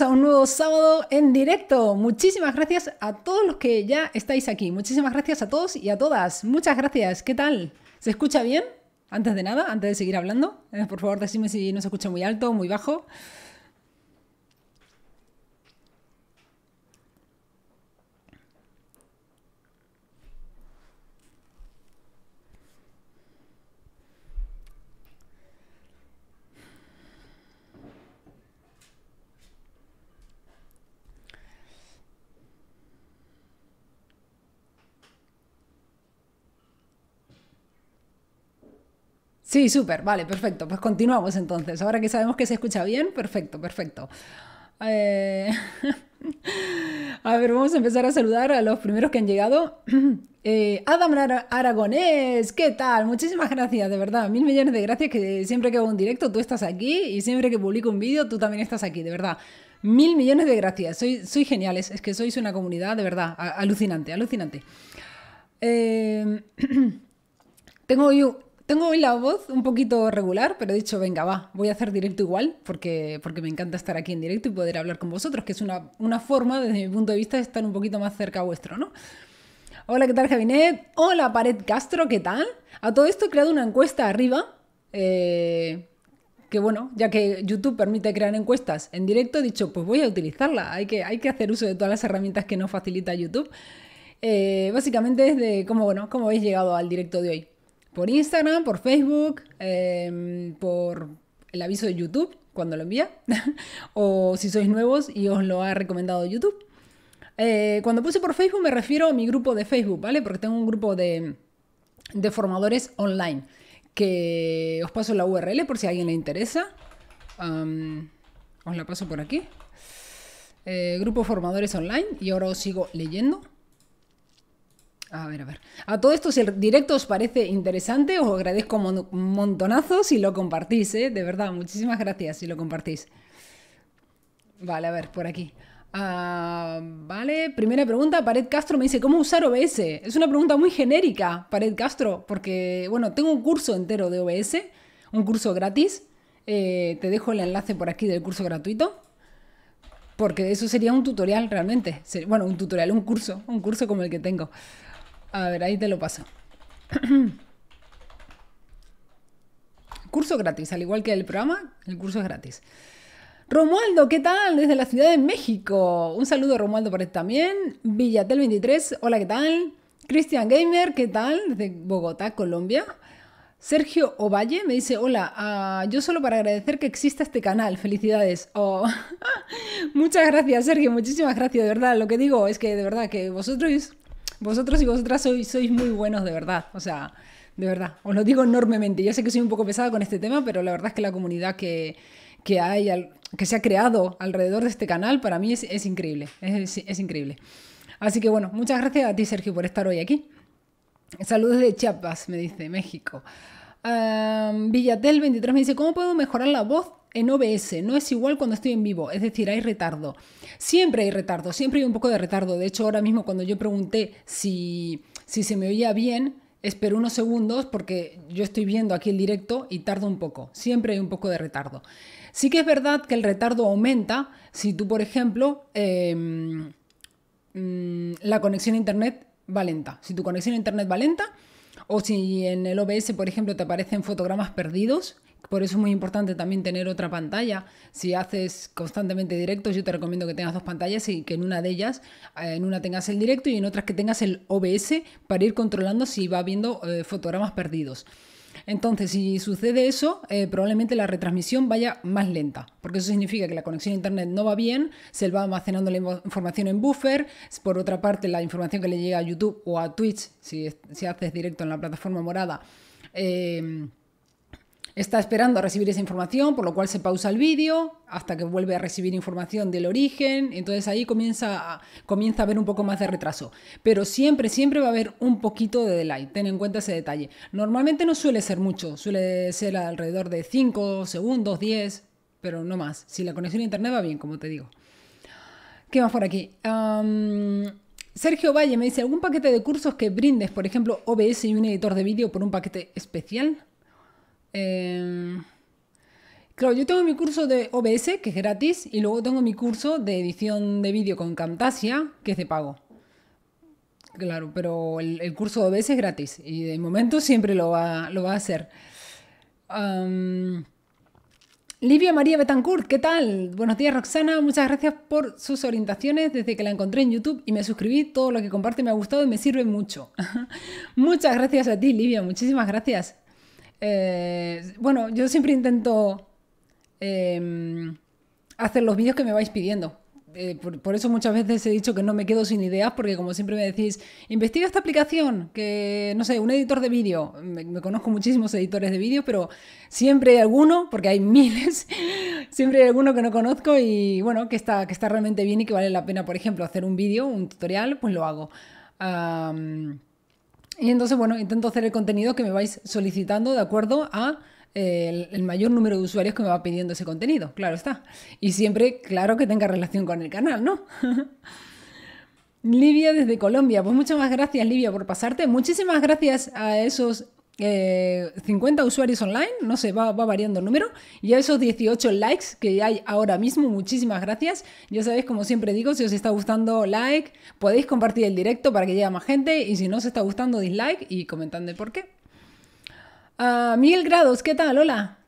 a un nuevo sábado en directo. Muchísimas gracias a todos los que ya estáis aquí. Muchísimas gracias a todos y a todas. Muchas gracias. ¿Qué tal? ¿Se escucha bien? Antes de nada, antes de seguir hablando, eh, por favor, decime si no se escucha muy alto o muy bajo. Sí, súper, vale, perfecto. Pues continuamos entonces. Ahora que sabemos que se escucha bien, perfecto, perfecto. Eh, a ver, vamos a empezar a saludar a los primeros que han llegado. Eh, Adam Aragonés, ¿qué tal? Muchísimas gracias, de verdad. Mil millones de gracias que siempre que hago un directo tú estás aquí y siempre que publico un vídeo tú también estás aquí, de verdad. Mil millones de gracias. Soy, soy geniales, es que sois una comunidad, de verdad, alucinante, alucinante. Eh, tengo yo tengo hoy la voz un poquito regular, pero he dicho, venga, va, voy a hacer directo igual, porque, porque me encanta estar aquí en directo y poder hablar con vosotros, que es una, forma, desde mi punto de vista, de estar un poquito más cerca vuestro, ¿no? Hola, ¿qué tal, Javinet? Hola, Pared Castro, ¿qué tal? A todo esto he creado una encuesta arriba, eh, que bueno, ya que YouTube permite crear encuestas en directo, he dicho, pues voy a utilizarla, hay que, hay que hacer uso de todas las herramientas que nos facilita YouTube. Eh, básicamente es de bueno, cómo habéis llegado al directo de hoy por Instagram, por Facebook, em, por el aviso de YouTube cuando lo envía, o si sois nuevos y os lo ha recomendado YouTube. Eh, cuando puse por Facebook me refiero a mi grupo de Facebook, ¿vale? Porque tengo un grupo de, formadores online, que os paso la URL por si a alguien le interesa. os la paso por aquí. Eh, grupo formadores online, y ahora os sigo leyendo. A ver, a ver. A todo esto, si el directo os parece interesante, os agradezco un montonazo si lo compartís, ¿eh? De verdad, muchísimas gracias si lo compartís. Vale, a ver, por aquí. Ah, vale, primera pregunta, Pared Castro me dice, ¿cómo usar OBS? Es una pregunta muy genérica, Pared Castro, porque, bueno, tengo un curso entero de OBS, un curso gratis. Eh, te dejo el enlace por aquí del curso gratuito, porque eso sería un tutorial realmente. Bueno, un tutorial, un curso, un curso como el que tengo. A ver, ahí te lo paso. curso gratis, al igual que el programa, el curso es gratis. Romualdo, ¿qué tal? Desde la Ciudad de México. Un saludo, Romualdo, por también. Villatel23, hola, ¿qué tal? Cristian Gamer, ¿qué tal? Desde Bogotá, Colombia. Sergio Ovalle me dice, hola, ah, yo solo para agradecer que exista este canal, felicidades. Oh, muchas gracias, Sergio, muchísimas gracias, de verdad. Lo que digo es que, de verdad, que vosotros vosotros y vosotras sois, muy buenos de verdad, o sea, de verdad, os lo digo enormemente. Yo sé que soy un poco pesada con este tema, pero la verdad es que la comunidad que, hay, que se ha creado alrededor de este canal, para mí es, increíble, es, increíble. Así que bueno, muchas gracias a ti, Sergio, por estar hoy aquí. Saludos de Chiapas, me dice, México. Villatel23 me dice, ¿cómo puedo mejorar la voz en OBS, no es igual cuando estoy en vivo, es decir, hay retardo. Siempre hay retardo, siempre hay un poco de retardo. De hecho, ahora mismo cuando yo pregunté si, si se me oía bien, espero unos segundos porque yo estoy viendo aquí el directo y tardo un poco, siempre hay un poco de retardo. Sí que es verdad que el retardo aumenta si tú, por ejemplo, em, mm, la conexión a Internet va lenta. Si tu conexión a Internet va lenta o si en el OBS, por ejemplo, te aparecen fotogramas perdidos, por eso es muy importante también tener otra pantalla. Si haces constantemente directos, yo te recomiendo que tengas dos pantallas y que en una de ellas, eh, en una tengas el directo y en otras que tengas el OBS para ir controlando si va viendo eh, fotogramas perdidos. Entonces, si sucede eso, eh, probablemente la retransmisión vaya más lenta, porque eso significa que la conexión a Internet no va bien, se va almacenando la información en buffer, por otra parte, la información que le llega a YouTube o a Twitch, si, si haces directo en la plataforma morada, eh, Está esperando a recibir esa información, por lo cual se pausa el vídeo hasta que vuelve a recibir información del origen. Entonces ahí comienza a, comienza a haber un poco más de retraso. Pero siempre, siempre va a haber un poquito de delay. Ten en cuenta ese detalle. Normalmente no suele ser mucho, suele ser alrededor de 5 segundos, 10, pero no más. Si la conexión a internet va bien, como te digo. ¿Qué más por aquí? Sergio Valle me dice, ¿algún paquete de cursos que brindes, por ejemplo, OBS y un editor de vídeo por un paquete especial? Em, claro, yo tengo mi curso de OBS, que es gratis, y luego tengo mi curso de edición de vídeo con Camtasia, que es de pago. Claro, pero el, curso de OBS es gratis y de momento siempre lo va, a hacer. Livia María Betancourt, ¿qué tal? Buenos días Roxana, muchas gracias por sus orientaciones desde que la encontré en YouTube y me suscribí, todo lo que comparte me ha gustado y me sirve mucho. muchas gracias a ti Livia, muchísimas gracias. Eh, bueno, yo siempre intento em, hacer los vídeos que me vais pidiendo. Eh, por, eso muchas veces he dicho que no me quedo sin ideas, porque como siempre me decís, investiga esta aplicación, que no sé, un editor de vídeo, me, conozco muchísimos editores de vídeo, pero siempre hay alguno, porque hay miles, siempre hay alguno que no conozco y bueno, que está, que está realmente bien y que vale la pena, por ejemplo, hacer un vídeo, un tutorial, pues lo hago. Y entonces, bueno, intento hacer el contenido que me vais solicitando de acuerdo a eh, el, mayor número de usuarios que me va pidiendo ese contenido, claro está. Y siempre, claro, que tenga relación con el canal, ¿no? Livia desde Colombia, pues muchas más gracias Livia por pasarte. Muchísimas gracias a esos 50 eh, usuarios online, no sé, va, variando el número, y a esos 18 likes que hay ahora mismo, muchísimas gracias. Ya sabéis, como siempre digo, si os está gustando, like, podéis compartir el directo para que llegue a más gente, y si no os está gustando, dislike y comentando por qué. Ah, Miguel Grados, ¿qué tal? Hola.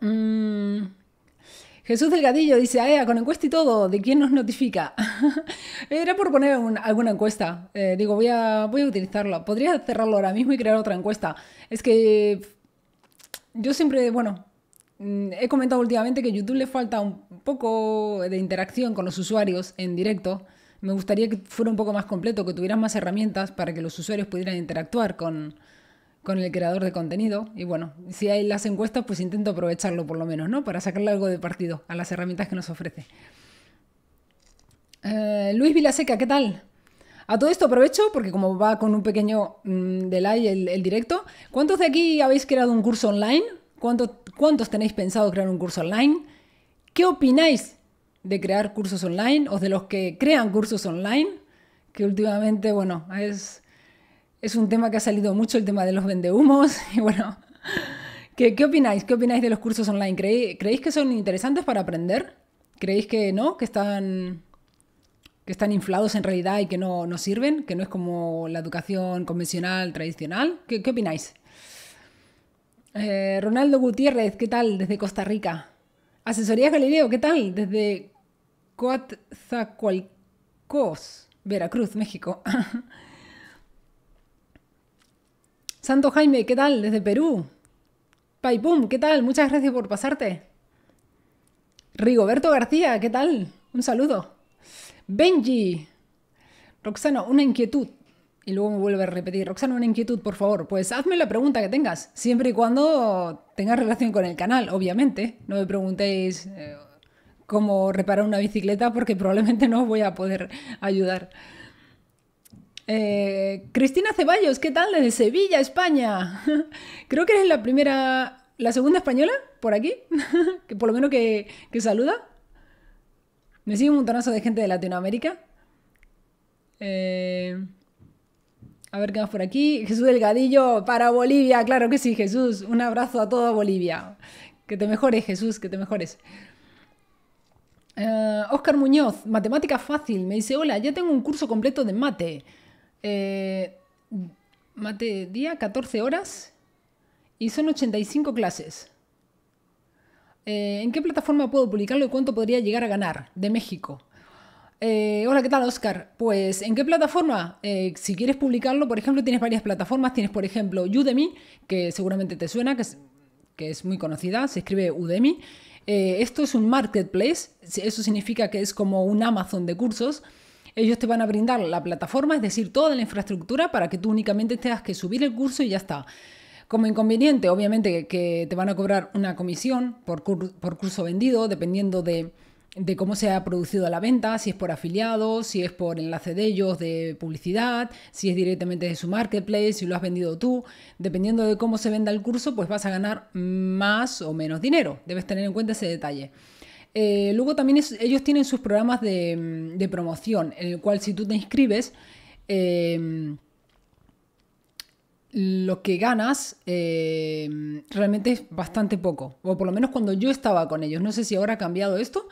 Mm, Jesús Delgadillo dice, ah, con encuesta y todo, ¿de quién nos notifica? Era por poner alguna encuesta. Eh, digo, voy a, voy utilizarlo. Podría cerrarlo ahora mismo y crear otra encuesta. Es que yo siempre, bueno, mm, he comentado últimamente que YouTube le falta un poco de interacción con los usuarios en directo. Me gustaría que fuera un poco más completo, que tuvieran más herramientas para que los usuarios pudieran interactuar con, con el creador de contenido. Y bueno, si hay las encuestas, pues intento aprovecharlo por lo menos, ¿no? Para sacarle algo de partido a las herramientas que nos ofrece. Eh, Luis Vilaseca, ¿qué tal? A todo esto aprovecho, porque como va con un pequeño mm, delay el, directo, ¿cuántos de aquí habéis creado un curso online? ¿Cuántos tenéis pensado crear un curso online? ¿Qué opináis de crear cursos online o de los que crean cursos online? Que últimamente, bueno, es es un tema que ha salido mucho, el tema de los vendehumos. Y bueno, ¿qué, opináis? ¿Qué opináis de los cursos online? ¿Creéis, que son interesantes para aprender? ¿Creéis que no? ¿Que están, que están inflados en realidad y que no, no sirven? ¿Que no es como la educación convencional, tradicional? ¿Qué, opináis? Eh, Ronaldo Gutiérrez, ¿qué tal desde Costa Rica? Asesoría Galileo, ¿qué tal desde Coatzacoalcos, Veracruz, México? Santo Jaime, ¿qué tal? Desde Perú. Paipum, ¿qué tal? Muchas gracias por pasarte. Rigoberto García, ¿qué tal? Un saludo. Benji. Roxana, una inquietud. Y luego me vuelve a repetir, Roxana, una inquietud, por favor. Pues hazme la pregunta que tengas, siempre y cuando tengas relación con el canal, obviamente. No me preguntéis eh, cómo reparar una bicicleta porque probablemente no os voy a poder ayudar. Eh, Cristina Ceballos, ¿qué tal desde Sevilla, España? Creo que eres la primera, la segunda española por aquí, que por lo menos que, saluda. Me sigue un montonazo de gente de Latinoamérica. Eh, a ver qué más por aquí. Jesús Delgadillo para Bolivia, claro que sí, Jesús. Un abrazo a toda Bolivia. Que te mejores, Jesús, que te mejores. Oscar eh, Muñoz, matemática fácil, me dice, hola, ya tengo un curso completo de mate. Eh, mate día, 14 horas y son 85 clases. Eh, ¿En qué plataforma puedo publicarlo y cuánto podría llegar a ganar? De México. Eh, hola, ¿qué tal, Oscar? Pues, ¿en qué plataforma? si quieres publicarlo, por ejemplo, tienes varias plataformas. Tienes, por ejemplo, Udemy, que seguramente te suena, que es, que es muy conocida, se escribe Udemy. esto es un marketplace, eso significa que es como un Amazon de cursos. Ellos te van a brindar la plataforma, es decir, toda la infraestructura para que tú únicamente tengas que subir el curso y ya está. Como inconveniente, obviamente que te van a cobrar una comisión por, curso vendido, dependiendo de, de cómo se ha producido la venta, si es por afiliados, si es por enlace de ellos de publicidad, si es directamente de su marketplace, si lo has vendido tú. Dependiendo de cómo se venda el curso, pues vas a ganar más o menos dinero. Debes tener en cuenta ese detalle. Eh, luego también ellos tienen sus programas mm, de, promoción, en el cual si tú te inscribes, em, lo que ganas em, realmente es bastante poco. O por lo menos cuando yo estaba con ellos. No sé si ahora ha cambiado esto,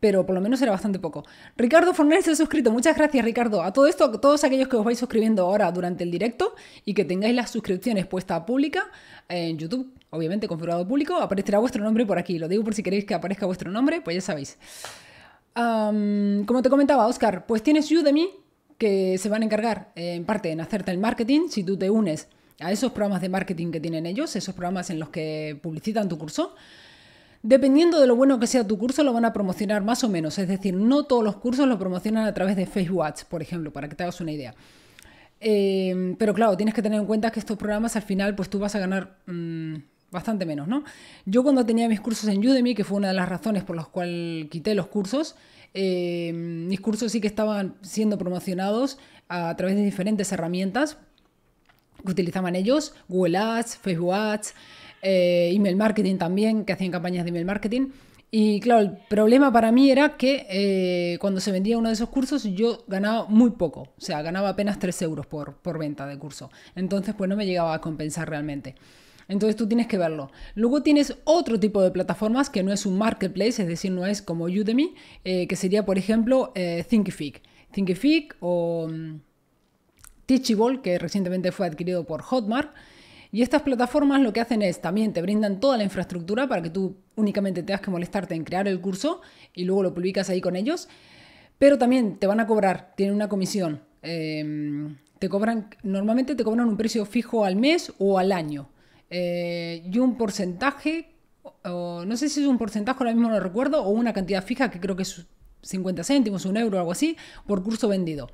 pero por lo menos era bastante poco. Ricardo Forner se ha suscrito. Muchas gracias, Ricardo. A todo esto, a todos aquellos que os vais suscribiendo ahora durante el directo y que tengáis las suscripciones puestas pública en YouTube obviamente configurado público, aparecerá vuestro nombre por aquí. Lo digo por si queréis que aparezca vuestro nombre, pues ya sabéis. como te comentaba, Oscar, pues tienes Udemy que se van a encargar eh, en parte en hacerte el marketing si tú te unes a esos programas de marketing que tienen ellos, esos programas en los que publicitan tu curso. Dependiendo de lo bueno que sea tu curso, lo van a promocionar más o menos. Es decir, no todos los cursos lo promocionan a través de Facebook por ejemplo, para que te hagas una idea. Eh, pero claro, tienes que tener en cuenta que estos programas al final, pues tú vas a ganar mm, bastante menos, ¿no? Yo cuando tenía mis cursos en Udemy, que fue una de las razones por las cuales quité los cursos, eh, mis cursos sí que estaban siendo promocionados a través de diferentes herramientas que utilizaban ellos, Google Ads, Facebook Ads, eh, email marketing también, que hacían campañas de email marketing. Y claro, el problema para mí era que eh, cuando se vendía uno de esos cursos yo ganaba muy poco, o sea, ganaba apenas 3 euros por, por venta de curso. Entonces, pues no me llegaba a compensar realmente. Entonces tú tienes que verlo. Luego tienes otro tipo de plataformas que no es un marketplace, es decir, no es como Udemy, eh, que sería, por ejemplo, eh, Thinkific. Thinkific o mm, Teachable, que recientemente fue adquirido por Hotmart. Y estas plataformas lo que hacen es también te brindan toda la infraestructura para que tú únicamente tengas que molestarte en crear el curso y luego lo publicas ahí con ellos. Pero también te van a cobrar, tienen una comisión. Em, te cobran, normalmente te cobran un precio fijo al mes o al año. Eh, y un porcentaje, o no sé si es un porcentaje, ahora mismo no recuerdo, o una cantidad fija que creo que es 50 céntimos, un euro o algo así, por curso vendido.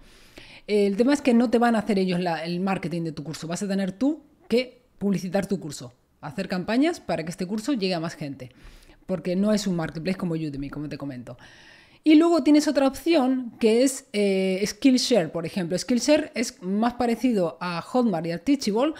El tema es que no te van a hacer ellos el marketing de tu curso, vas a tener tú que publicitar tu curso, hacer campañas para que este curso llegue a más gente, porque no es un marketplace como Udemy, como te comento. Y luego tienes otra opción que es eh, Skillshare, por ejemplo. Skillshare es más parecido a Hotmart y a Teachable,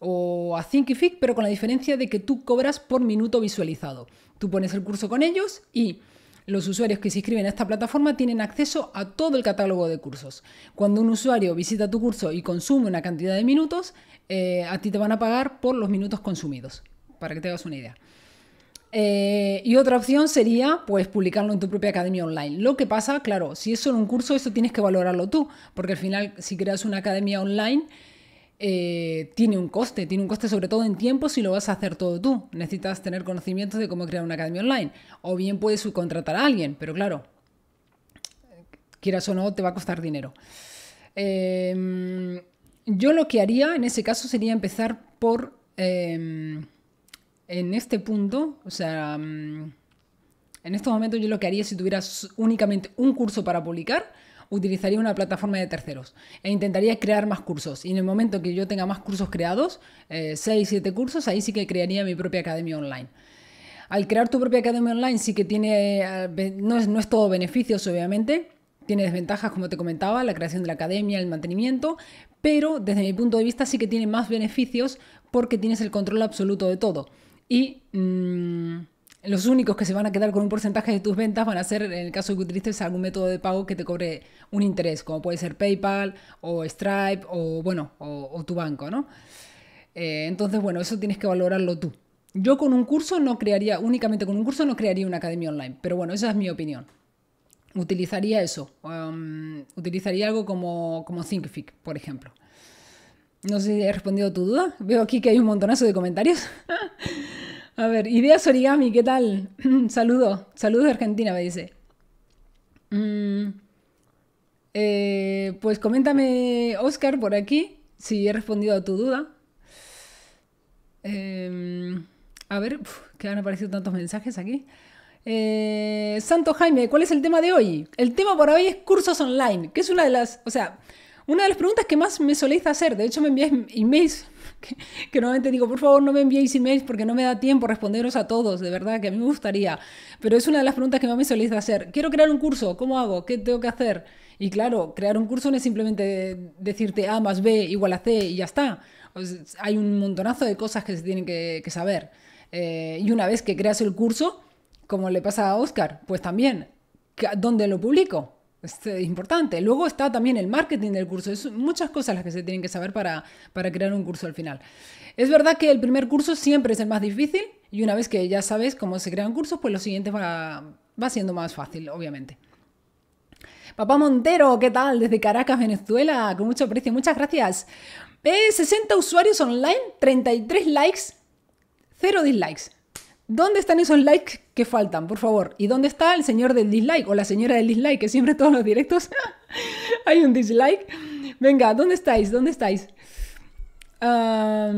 o a Thinkific, pero con la diferencia de que tú cobras por minuto visualizado. Tú pones el curso con ellos y los usuarios que se inscriben a esta plataforma tienen acceso a todo el catálogo de cursos. Cuando un usuario visita tu curso y consume una cantidad de minutos, eh, a ti te van a pagar por los minutos consumidos, para que te hagas una idea. Eh, y otra opción sería pues publicarlo en tu propia academia online. Lo que pasa, claro, si es solo un curso, eso tienes que valorarlo tú, porque al final si creas una academia online, eh, tiene un coste, tiene un coste sobre todo en tiempo si lo vas a hacer todo tú. Necesitas tener conocimientos de cómo crear una academia online. O bien puedes subcontratar a alguien, pero claro, quieras o no, te va a costar dinero. Em, yo lo que haría en ese caso sería empezar por... Em, en este punto, o sea... Em, en estos momentos yo lo que haría si tuvieras únicamente un curso para publicar utilizaría una plataforma de terceros e intentaría crear más cursos. Y en el momento que yo tenga más cursos creados, eh, 6, 7 cursos, ahí sí que crearía mi propia academia online. Al crear tu propia academia online sí que tiene, eh, no es, no es todo beneficios obviamente, tiene desventajas, como te comentaba, la creación de la academia, el mantenimiento, pero desde mi punto de vista sí que tiene más beneficios porque tienes el control absoluto de todo. Y mm, los únicos que se van a quedar con un porcentaje de tus ventas van a ser, en el caso de que utilices algún método de pago que te cobre un interés, como puede ser PayPal o Stripe o, bueno, o, tu banco, ¿no? Eh, entonces, bueno, eso tienes que valorarlo tú. Yo con un curso no crearía, únicamente con un curso no crearía una academia online, pero bueno, esa es mi opinión. Utilizaría eso, um, utilizaría algo como, como por ejemplo. No sé si he respondido a tu duda. Veo aquí que hay un montonazo de comentarios. A ver, ideas origami, ¿qué tal? Saludos, saludos de Argentina, me dice. Mm, eh, pues coméntame, Oscar, por aquí, si he respondido a tu duda. Em, a ver, que han aparecido tantos mensajes aquí. Eh, Santo Jaime, ¿cuál es el tema de hoy? El tema por hoy es cursos online, que es una de las, o sea, una de las preguntas que más me soléis hacer. De hecho, me envías emails que, normalmente digo, por favor no me enviéis emails porque no me da tiempo responderos a todos, de verdad, que a mí me gustaría. Pero es una de las preguntas que más me solicita hacer. Quiero crear un curso, ¿cómo hago? ¿Qué tengo que hacer? Y claro, crear un curso no es simplemente decirte A más B igual a C y ya está. Pues, hay un montonazo de cosas que se tienen que, saber. Eh, y una vez que creas el curso, como le pasa a Oscar, pues también, ¿dónde lo publico? es este, importante. Luego está también el marketing del curso. Es muchas cosas las que se tienen que saber para, para crear un curso al final. Es verdad que el primer curso siempre es el más difícil y una vez que ya sabes cómo se crean cursos, pues lo siguiente va, va siendo más fácil, obviamente. Papá Montero, ¿qué tal? Desde Caracas, Venezuela, con mucho aprecio, muchas gracias. 60 eh, usuarios online, 33 likes, 0 dislikes. ¿Dónde están esos likes que faltan, por favor? ¿Y dónde está el señor del dislike o la señora del dislike? Que siempre todos los directos hay un dislike. Venga, ¿dónde estáis? ¿Dónde estáis? a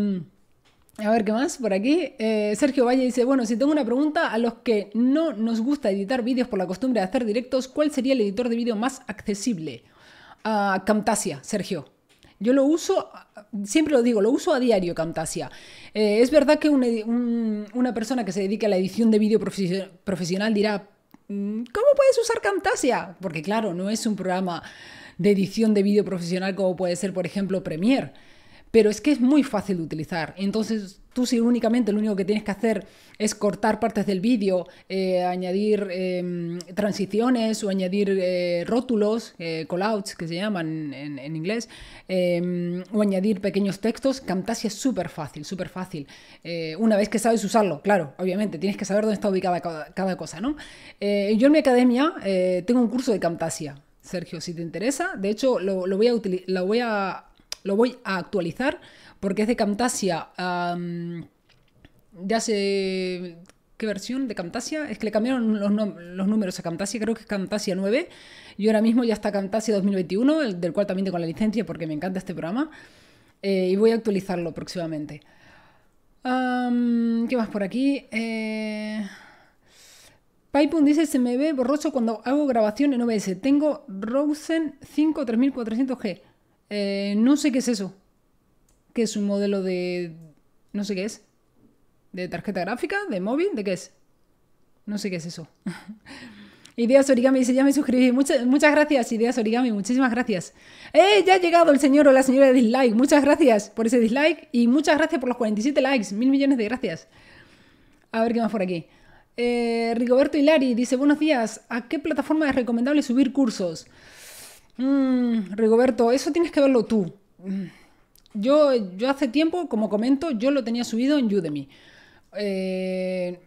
ver, ¿qué más por aquí? Eh, Sergio Valle dice, bueno, si tengo una pregunta, a los que no nos gusta editar vídeos por la costumbre de hacer directos, ¿cuál sería el editor de vídeo más accesible? Ah, Camtasia, Sergio. Yo lo uso, siempre lo digo, lo uso a diario Camtasia. Eh, es verdad que una, persona que se dedica a la edición de vídeo profesional dirá, mm, ¿cómo puedes usar Camtasia? Porque claro, no es un programa de edición de vídeo profesional como puede ser, por ejemplo, Premiere pero es que es muy fácil de utilizar. Entonces, tú si únicamente lo único que tienes que hacer es cortar partes del vídeo, eh, añadir em, transiciones o añadir eh, rótulos, eh, callouts que se llaman en, inglés, em, o añadir pequeños textos, Camtasia es súper fácil, súper fácil. Eh, una vez que sabes usarlo, claro, obviamente, tienes que saber dónde está ubicada cada, cosa, ¿no? yo en mi academia tengo un curso de Camtasia, Sergio, si te interesa. De hecho, lo voy a, lo voy a lo voy a actualizar porque es de Camtasia. ya sé qué versión de Camtasia. Es que le cambiaron los, números a Camtasia, creo que es Camtasia 9. Y ahora mismo ya está Camtasia 2021, el, del cual también tengo la licencia porque me encanta este programa. Eh, y voy a actualizarlo próximamente. ¿Qué más por aquí? Eh... dice, se me ve borroso cuando hago grabación en OBS. Tengo Rosen 5 3400G. Eh, no sé qué es eso. ¿Qué es un modelo de... no sé qué es? ¿De tarjeta gráfica? ¿De móvil? ¿De qué es? No sé qué es eso. Ideas Origami dice, ya me suscribí. Muchas, muchas gracias, Ideas Origami, muchísimas gracias. ¡Eh! Ya ha llegado el señor o la señora de dislike. Muchas gracias por ese dislike y muchas gracias por los 47 likes. Mil millones de gracias. A ver qué más por aquí. Eh, Rigoberto Hilari dice, buenos días. ¿A qué plataforma es recomendable subir cursos? Mm, Rigoberto, eso tienes que verlo tú. Mm, yo, yo hace tiempo, como comento, yo lo tenía subido en Udemy. Eh,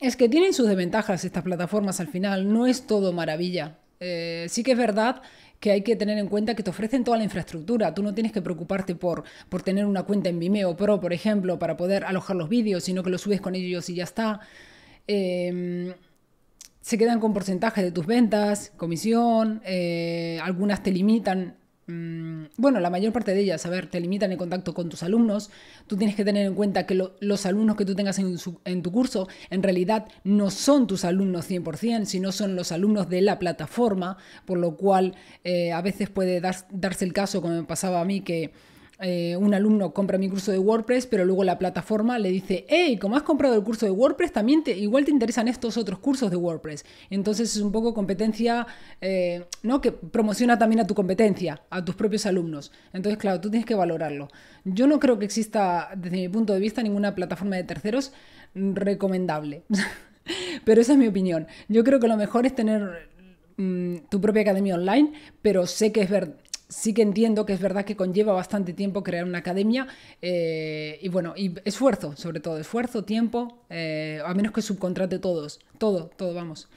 es que tienen sus desventajas estas plataformas al final, no es todo maravilla. Eh, sí que es verdad que hay que tener en cuenta que te ofrecen toda la infraestructura. Tú no tienes que preocuparte por, por tener una cuenta en Vimeo Pro, por ejemplo, para poder alojar los vídeos, sino que lo subes con ellos y ya está. Eh, se quedan con porcentaje de tus ventas, comisión, eh, algunas te limitan, mm, bueno, la mayor parte de ellas, a ver, te limitan el contacto con tus alumnos, tú tienes que tener en cuenta que los alumnos que tú tengas en, tu curso en realidad no son tus alumnos 100%, sino son los alumnos de la plataforma, por lo cual eh, a veces puede darse el caso, como me pasaba a mí, que eh, un alumno compra mi curso de WordPress, pero luego la plataforma le dice, hey, como has comprado el curso de WordPress, también te, igual te interesan estos otros cursos de WordPress. Entonces es un poco competencia, eh, ¿no? Que promociona también a tu competencia, a tus propios alumnos. Entonces, claro, tú tienes que valorarlo. Yo no creo que exista, desde mi punto de vista, ninguna plataforma de terceros recomendable. pero esa es mi opinión. Yo creo que lo mejor es tener mm, tu propia academia online, pero sé que es, verdad sí que entiendo que es verdad que conlleva bastante tiempo crear una academia eh, y bueno, y esfuerzo, sobre todo, esfuerzo, tiempo, eh, a menos que subcontrate todos, todo, todo, vamos.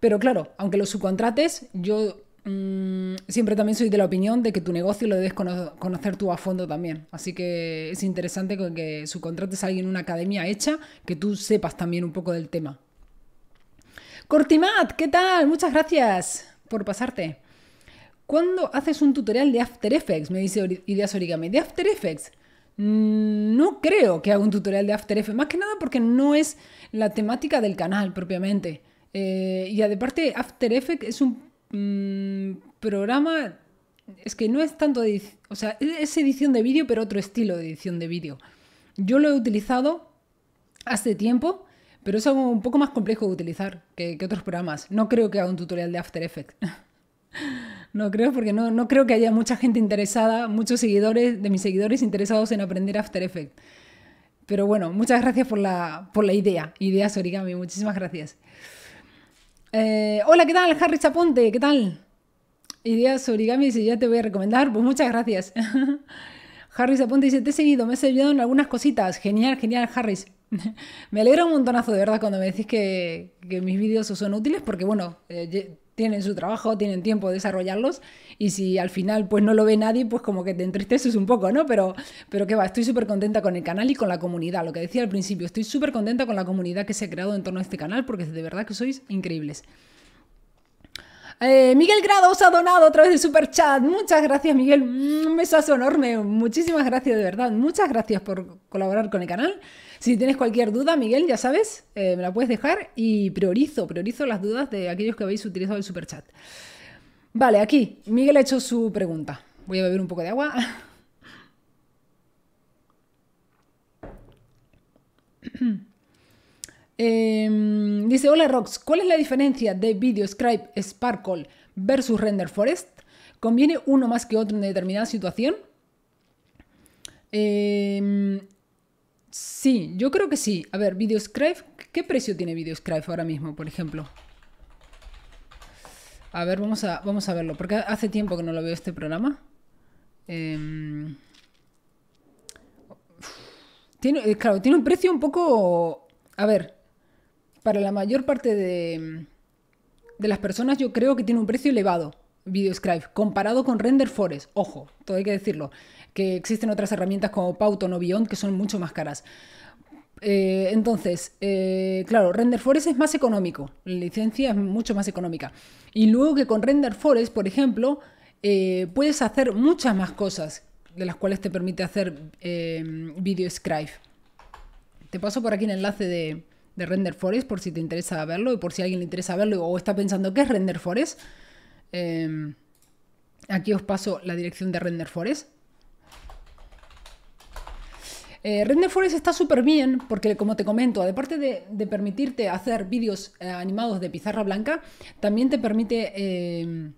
Pero claro, aunque lo subcontrates, yo mm, siempre también soy de la opinión de que tu negocio lo debes conocer tú a fondo también. Así que es interesante que subcontrates a alguien una academia hecha, que tú sepas también un poco del tema. Cortimat, ¿qué tal? Muchas gracias por pasarte. ¿Cuándo haces un tutorial de After Effects? Me dice Ideas Origami. ¿De After Effects? Mm, no creo que haga un tutorial de After Effects, más que nada porque no es la temática del canal propiamente. Eh, y aparte, After Effects es un mm, programa. Es que no es tanto. o sea, e-, es edición de vídeo, pero otro estilo de edición de vídeo. Yo lo he utilizado hace tiempo, pero es algo un poco más complejo de utilizar que, que otros programas. No creo que haga un tutorial de After Effects. No creo, porque no, creo que haya mucha gente interesada, muchos seguidores de mis seguidores interesados en aprender After Effects. Pero bueno, muchas gracias por la, por la idea, ideas origami, muchísimas gracias. Eh, hola, ¿qué tal? Harry Chaponte, ¿qué tal? Ideas origami, si ya te voy a recomendar, pues muchas gracias. Harris Aponte dice, te he seguido, me has ayudado en algunas cositas. Genial, genial, Harris. me alegra un montonazo, de verdad, cuando me decís que, mis vídeos os son útiles, porque bueno, eh, tienen su trabajo, tienen tiempo de desarrollarlos y si al final pues no lo ve nadie, pues como que te entristeces un poco, ¿no? Pero, pero que va, estoy súper contenta con el canal y con la comunidad, lo que decía al principio, estoy súper contenta con la comunidad que se ha creado en torno a este canal porque de verdad que sois increíbles. Eh, Miguel Grado os ha donado a través de super chat. Muchas gracias, Miguel. Mm, un besazo enorme. Muchísimas gracias, de verdad. Muchas gracias por colaborar con el canal. Si tienes cualquier duda, Miguel, ya sabes, eh, me la puedes dejar y priorizo, priorizo las dudas de aquellos que habéis utilizado el superchat. Vale, aquí, Miguel ha hecho su pregunta. Voy a beber un poco de agua. Em, dice, hola Rox, ¿cuál es la diferencia de VideoScribe Sparkle versus Render Forest? ¿Conviene uno más que otro en determinada situación? Eh, Sí, yo creo que sí. A ver, Videoscribe, ¿qué precio tiene Videoscribe ahora mismo, por ejemplo? A ver, vamos a, vamos a verlo, porque hace tiempo que no lo veo este programa. Em, tiene, eh, claro, tiene un precio un poco... A ver, para la mayor parte de las personas yo creo que tiene un precio elevado. VideoScribe, comparado con Renderforest ojo, todo hay que decirlo, que existen otras herramientas como Pauton o Beyond que son mucho más caras. Eh, entonces, eh, claro, Renderforest es más económico, la licencia es mucho más económica. Y luego que con Renderforest, por ejemplo, eh, puedes hacer muchas más cosas de las cuales te permite hacer em, VideoScribe. Te paso por aquí el enlace de, de por si te interesa verlo y por si a alguien le interesa verlo o está pensando qué es Renderforest Em, aquí os paso la dirección de Renderforest eh, Renderforest está súper bien porque, como te comento, aparte de, permitirte hacer vídeos eh, animados de pizarra blanca, también te permite em,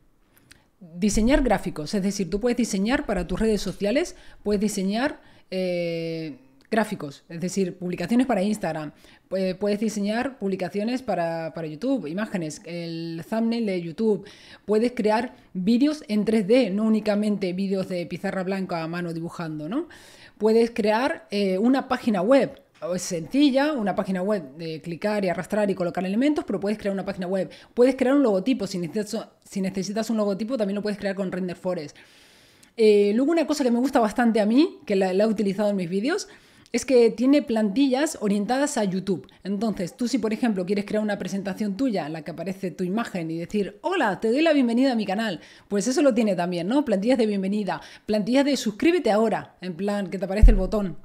diseñar gráficos. Es decir, tú puedes diseñar para tus redes sociales, puedes diseñar eh, gráficos, es decir, publicaciones para Instagram. Eh, puedes diseñar publicaciones para, YouTube, imágenes, el thumbnail de YouTube. Puedes crear vídeos en 3D, no únicamente vídeos de pizarra blanca a mano dibujando, ¿no? Puedes crear eh, una página web, es sencilla, una página web de clicar y arrastrar y colocar elementos, pero puedes crear una página web. Puedes crear un logotipo, si necesitas, si necesitas un logotipo también lo puedes crear con Render Forest. Eh, luego una cosa que me gusta bastante a mí, que la he utilizado en mis vídeos, es que tiene plantillas orientadas a YouTube. Entonces, tú si por ejemplo quieres crear una presentación tuya en la que aparece tu imagen y decir, hola, te doy la bienvenida a mi canal, pues eso lo tiene también, ¿no? Plantillas de bienvenida, plantillas de suscríbete ahora, en plan que te aparece el botón,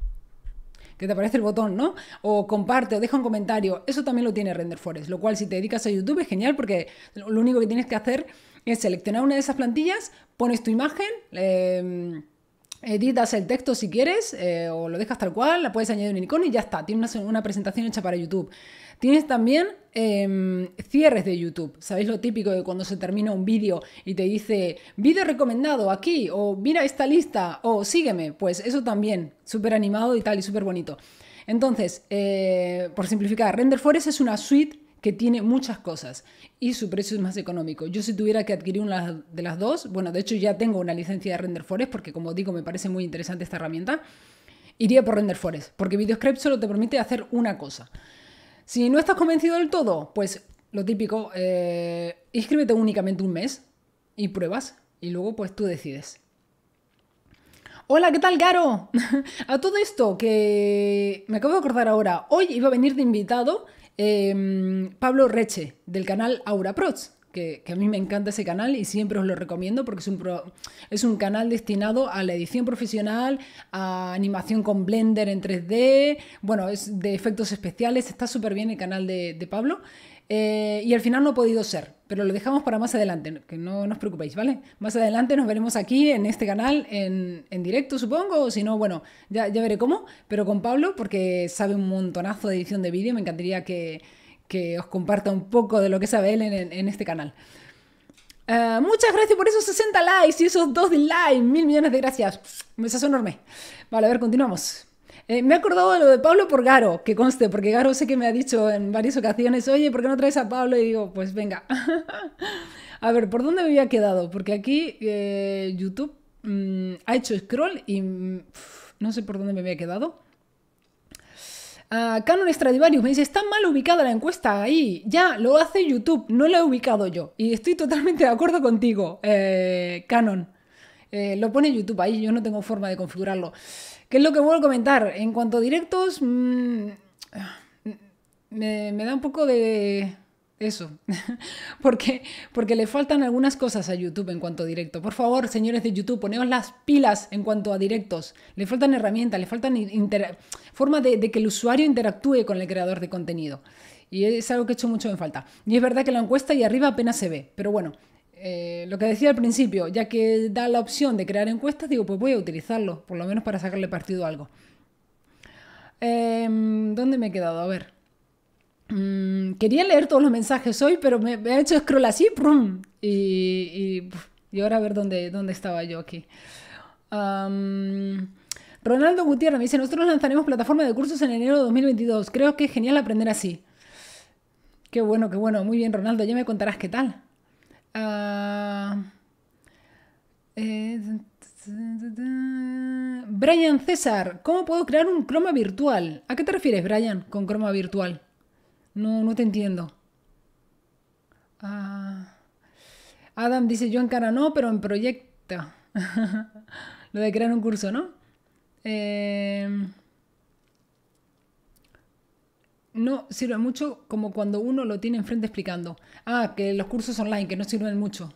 que te aparece el botón, ¿no? O comparte o deja un comentario. Eso también lo tiene Render lo cual si te dedicas a YouTube es genial porque lo único que tienes que hacer es seleccionar una de esas plantillas, pones tu imagen, eh, editas el texto si quieres eh, o lo dejas tal cual, la puedes añadir un icono y ya está. Tienes una, una presentación hecha para YouTube. Tienes también em, cierres de YouTube. ¿Sabéis lo típico de cuando se termina un vídeo y te dice vídeo recomendado aquí o mira esta lista o sígueme? Pues eso también, súper animado y tal y súper bonito. Entonces, eh, por simplificar, Renderforest es una suite que tiene muchas cosas y su precio es más económico. Yo si tuviera que adquirir una de las dos, bueno, de hecho ya tengo una licencia de Renderforest, porque como digo me parece muy interesante esta herramienta, iría por Renderforest, porque VideoScript solo te permite hacer una cosa. Si no estás convencido del todo, pues lo típico, eh, inscríbete únicamente un mes y pruebas y luego pues tú decides. Hola, ¿qué tal, Caro? a todo esto que me acabo de acordar ahora, hoy iba a venir de invitado Em, Pablo Reche, del canal Aura Prots, que, a mí me encanta ese canal y siempre os lo recomiendo porque es un, es un canal destinado a la edición profesional, a animación con Blender en 3D, bueno, es de efectos especiales, está súper bien el canal de, de Pablo. Eh, y al final no ha podido ser, pero lo dejamos para más adelante, que no, nos os preocupéis, ¿vale? Más adelante nos veremos aquí en este canal, en, directo supongo, o si no, bueno, ya, veré cómo, pero con Pablo, porque sabe un montonazo de edición de vídeo, me encantaría que, os comparta un poco de lo que sabe él en, este canal. Eh, muchas gracias por esos 60 likes y esos 2 dislikes, mil millones de gracias, un besazo enorme. Vale, a ver, continuamos. Eh, me he acordado de lo de Pablo por Garo, que conste, porque Garo sé que me ha dicho en varias ocasiones, oye, ¿por qué no traes a Pablo? Y digo, pues venga. a ver, ¿por dónde me había quedado? Porque aquí eh, YouTube mm, ha hecho scroll y mm, no sé por dónde me había quedado. Ah, Canon Stradivarius me dice, está mal ubicada la encuesta ahí, ya, lo hace YouTube, no la he ubicado yo. Y estoy totalmente de acuerdo contigo, eh, Canon. lo pone YouTube ahí, yo no tengo forma de configurarlo. ¿Qué es lo que vuelvo a comentar? En cuanto a directos, mm, me, da un poco de eso. porque, porque le faltan algunas cosas a YouTube en cuanto a directo. Por favor, señores de YouTube, poneos las pilas en cuanto a directos. Le faltan herramientas, le faltan formas de, de que el usuario interactúe con el creador de contenido. Y es algo que he hecho mucho en falta. Y es verdad que la encuesta y arriba apenas se ve. Pero bueno, eh, lo que decía al principio, ya que da la opción de crear encuestas, digo, pues voy a utilizarlo, por lo menos para sacarle partido a algo. Em, ¿Dónde me he quedado? A ver. Mm, quería leer todos los mensajes hoy, pero me, ha hecho scroll así, Y, y, ahora a ver dónde, dónde estaba yo aquí. Ronaldo Gutiérrez me dice, nosotros lanzaremos plataforma de cursos en enero de 2022. Creo que es genial aprender así. Qué bueno, qué bueno. Muy bien, Ronaldo. Ya me contarás qué tal. Ah, eh, Brian César, ¿cómo puedo crear un croma virtual? ¿A qué te refieres, Brian, con croma virtual? No, no te entiendo. Ah, Adam dice, yo en cara no, pero en proyecto. Lo de crear un curso, ¿no? Eh, no sirve mucho como cuando uno lo tiene enfrente explicando. Ah, que los cursos online, que no sirven mucho.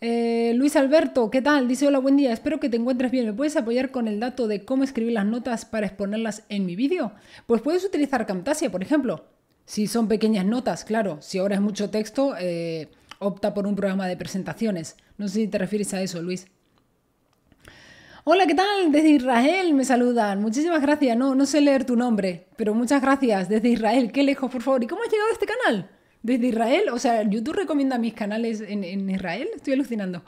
Eh, Luis Alberto, ¿qué tal? Dice, hola, buen día, espero que te encuentres bien. ¿Me puedes apoyar con el dato de cómo escribir las notas para exponerlas en mi vídeo? Pues puedes utilizar Camtasia, por ejemplo. Si son pequeñas notas, claro. Si ahora es mucho texto, eh, opta por un programa de presentaciones. No sé si te refieres a eso, Luis. Hola, ¿qué tal? Desde Israel me saludan. Muchísimas gracias. No, no sé leer tu nombre, pero muchas gracias. Desde Israel, qué lejos, por favor. ¿Y cómo has llegado a este canal? Desde Israel, o sea, YouTube recomienda mis canales en, Israel. Estoy alucinando.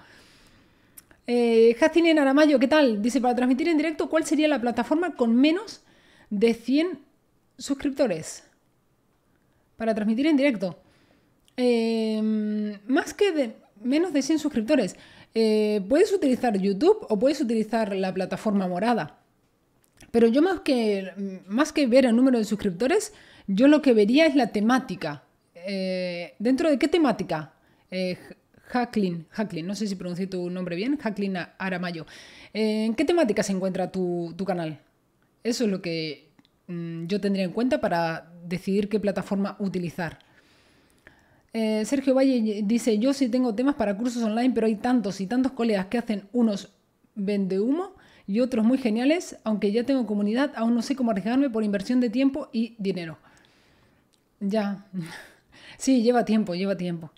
Eh, en Aramayo, ¿qué tal? Dice, para transmitir en directo, ¿cuál sería la plataforma con menos de 100 suscriptores? Para transmitir en directo. Eh, más que de menos de 100 suscriptores. Eh, puedes utilizar YouTube o puedes utilizar la plataforma morada. Pero yo más que, mm, más que ver el número de suscriptores, yo lo que vería es la temática. Eh, ¿Dentro de qué temática? Eh, Hacklin, Hacklin, no sé si pronuncié tu nombre bien, Hacklin Aramayo. Eh, ¿En qué temática se encuentra tu, canal? Eso es lo que mm, yo tendría en cuenta para decidir qué plataforma utilizar. Eh, Sergio Valle dice, yo sí tengo temas para cursos online, pero hay tantos y tantos colegas que hacen unos vende humo y otros muy geniales, aunque ya tengo comunidad, aún no sé cómo arriesgarme por inversión de tiempo y dinero. Ya. Sí, lleva tiempo, lleva tiempo.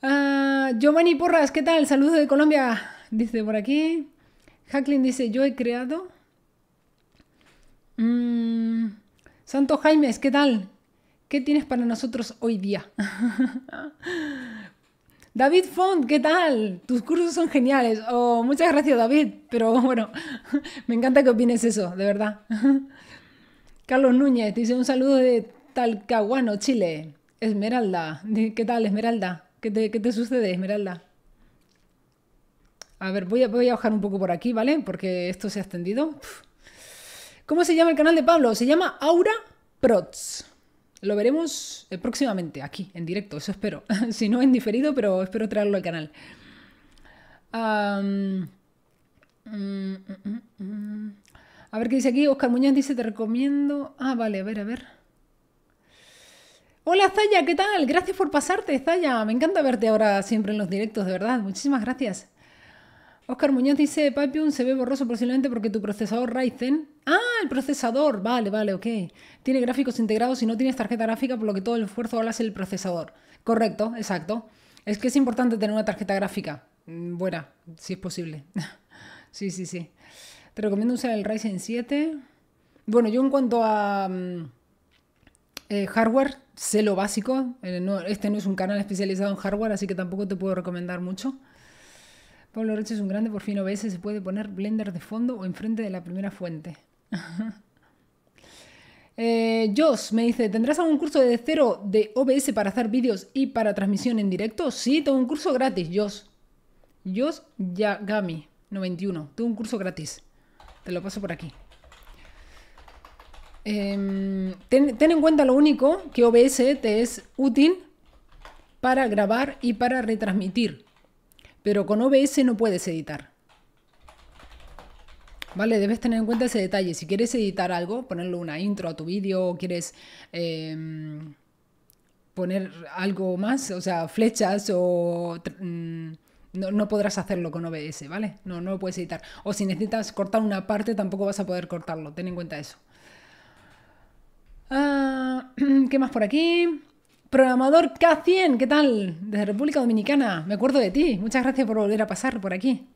Ah, Giovanni Porras, ¿qué tal? Saludos de Colombia, dice por aquí. Hacklin dice, yo he creado... Mm, Santo Jaimes, ¿qué tal? ¿Qué tienes para nosotros hoy día? David Font, ¿qué tal? Tus cursos son geniales. Oh, muchas gracias, David. Pero bueno, me encanta que opines eso, de verdad. Carlos Núñez dice un saludo de Talcahuano, Chile. Esmeralda, ¿qué tal, Esmeralda? ¿Qué te, qué te sucede, Esmeralda? A ver, voy a, voy a bajar un poco por aquí, ¿vale? Porque esto se ha extendido. ¿Cómo se llama el canal de Pablo? Se llama Aura Prots. Lo veremos eh, próximamente, aquí, en directo, eso espero. si no, en diferido, pero espero traerlo al canal. Mm, mm, mm, a ver qué dice aquí. Oscar Muñoz dice, te recomiendo... Ah, vale, a ver, a ver. Hola Zaya, ¿qué tal? Gracias por pasarte, Zaya. Me encanta verte ahora siempre en los directos, de verdad. Muchísimas gracias. Oscar Muñoz dice, un se ve borroso posiblemente porque tu procesador Ryzen... Ah, el procesador, vale, vale, ok. Tiene gráficos integrados y no tienes tarjeta gráfica, por lo que todo el esfuerzo ahora es el procesador. Correcto, exacto. Es que es importante tener una tarjeta gráfica mm, buena, si es posible. sí, sí, sí. Te recomiendo usar el Ryzen 7. Bueno, yo en cuanto a mm, eh, hardware, sé lo básico. Eh, este no es un canal especializado en hardware, así que tampoco te puedo recomendar mucho. Pablo Roche es un grande, por fin OBS se puede poner Blender de fondo o enfrente de la primera fuente. eh, Josh me dice, ¿tendrás algún curso de cero de OBS para hacer vídeos y para transmisión en directo? Sí, tengo un curso gratis, Josh. Josh Yagami, 91. Tengo un curso gratis. Te lo paso por aquí. Em, ten, en cuenta lo único que OBS te es útil para grabar y para retransmitir. Pero con OBS no puedes editar. ¿Vale? Debes tener en cuenta ese detalle. Si quieres editar algo, ponerle una intro a tu vídeo, o quieres em, poner algo más, o sea, flechas o... Mm, no, podrás hacerlo con OBS, ¿vale? No, no lo puedes editar. O si necesitas cortar una parte, tampoco vas a poder cortarlo. Ten en cuenta eso. Ah, ¿Qué más por aquí? Programador K100, ¿qué tal? Desde República Dominicana, me acuerdo de ti. Muchas gracias por volver a pasar por aquí.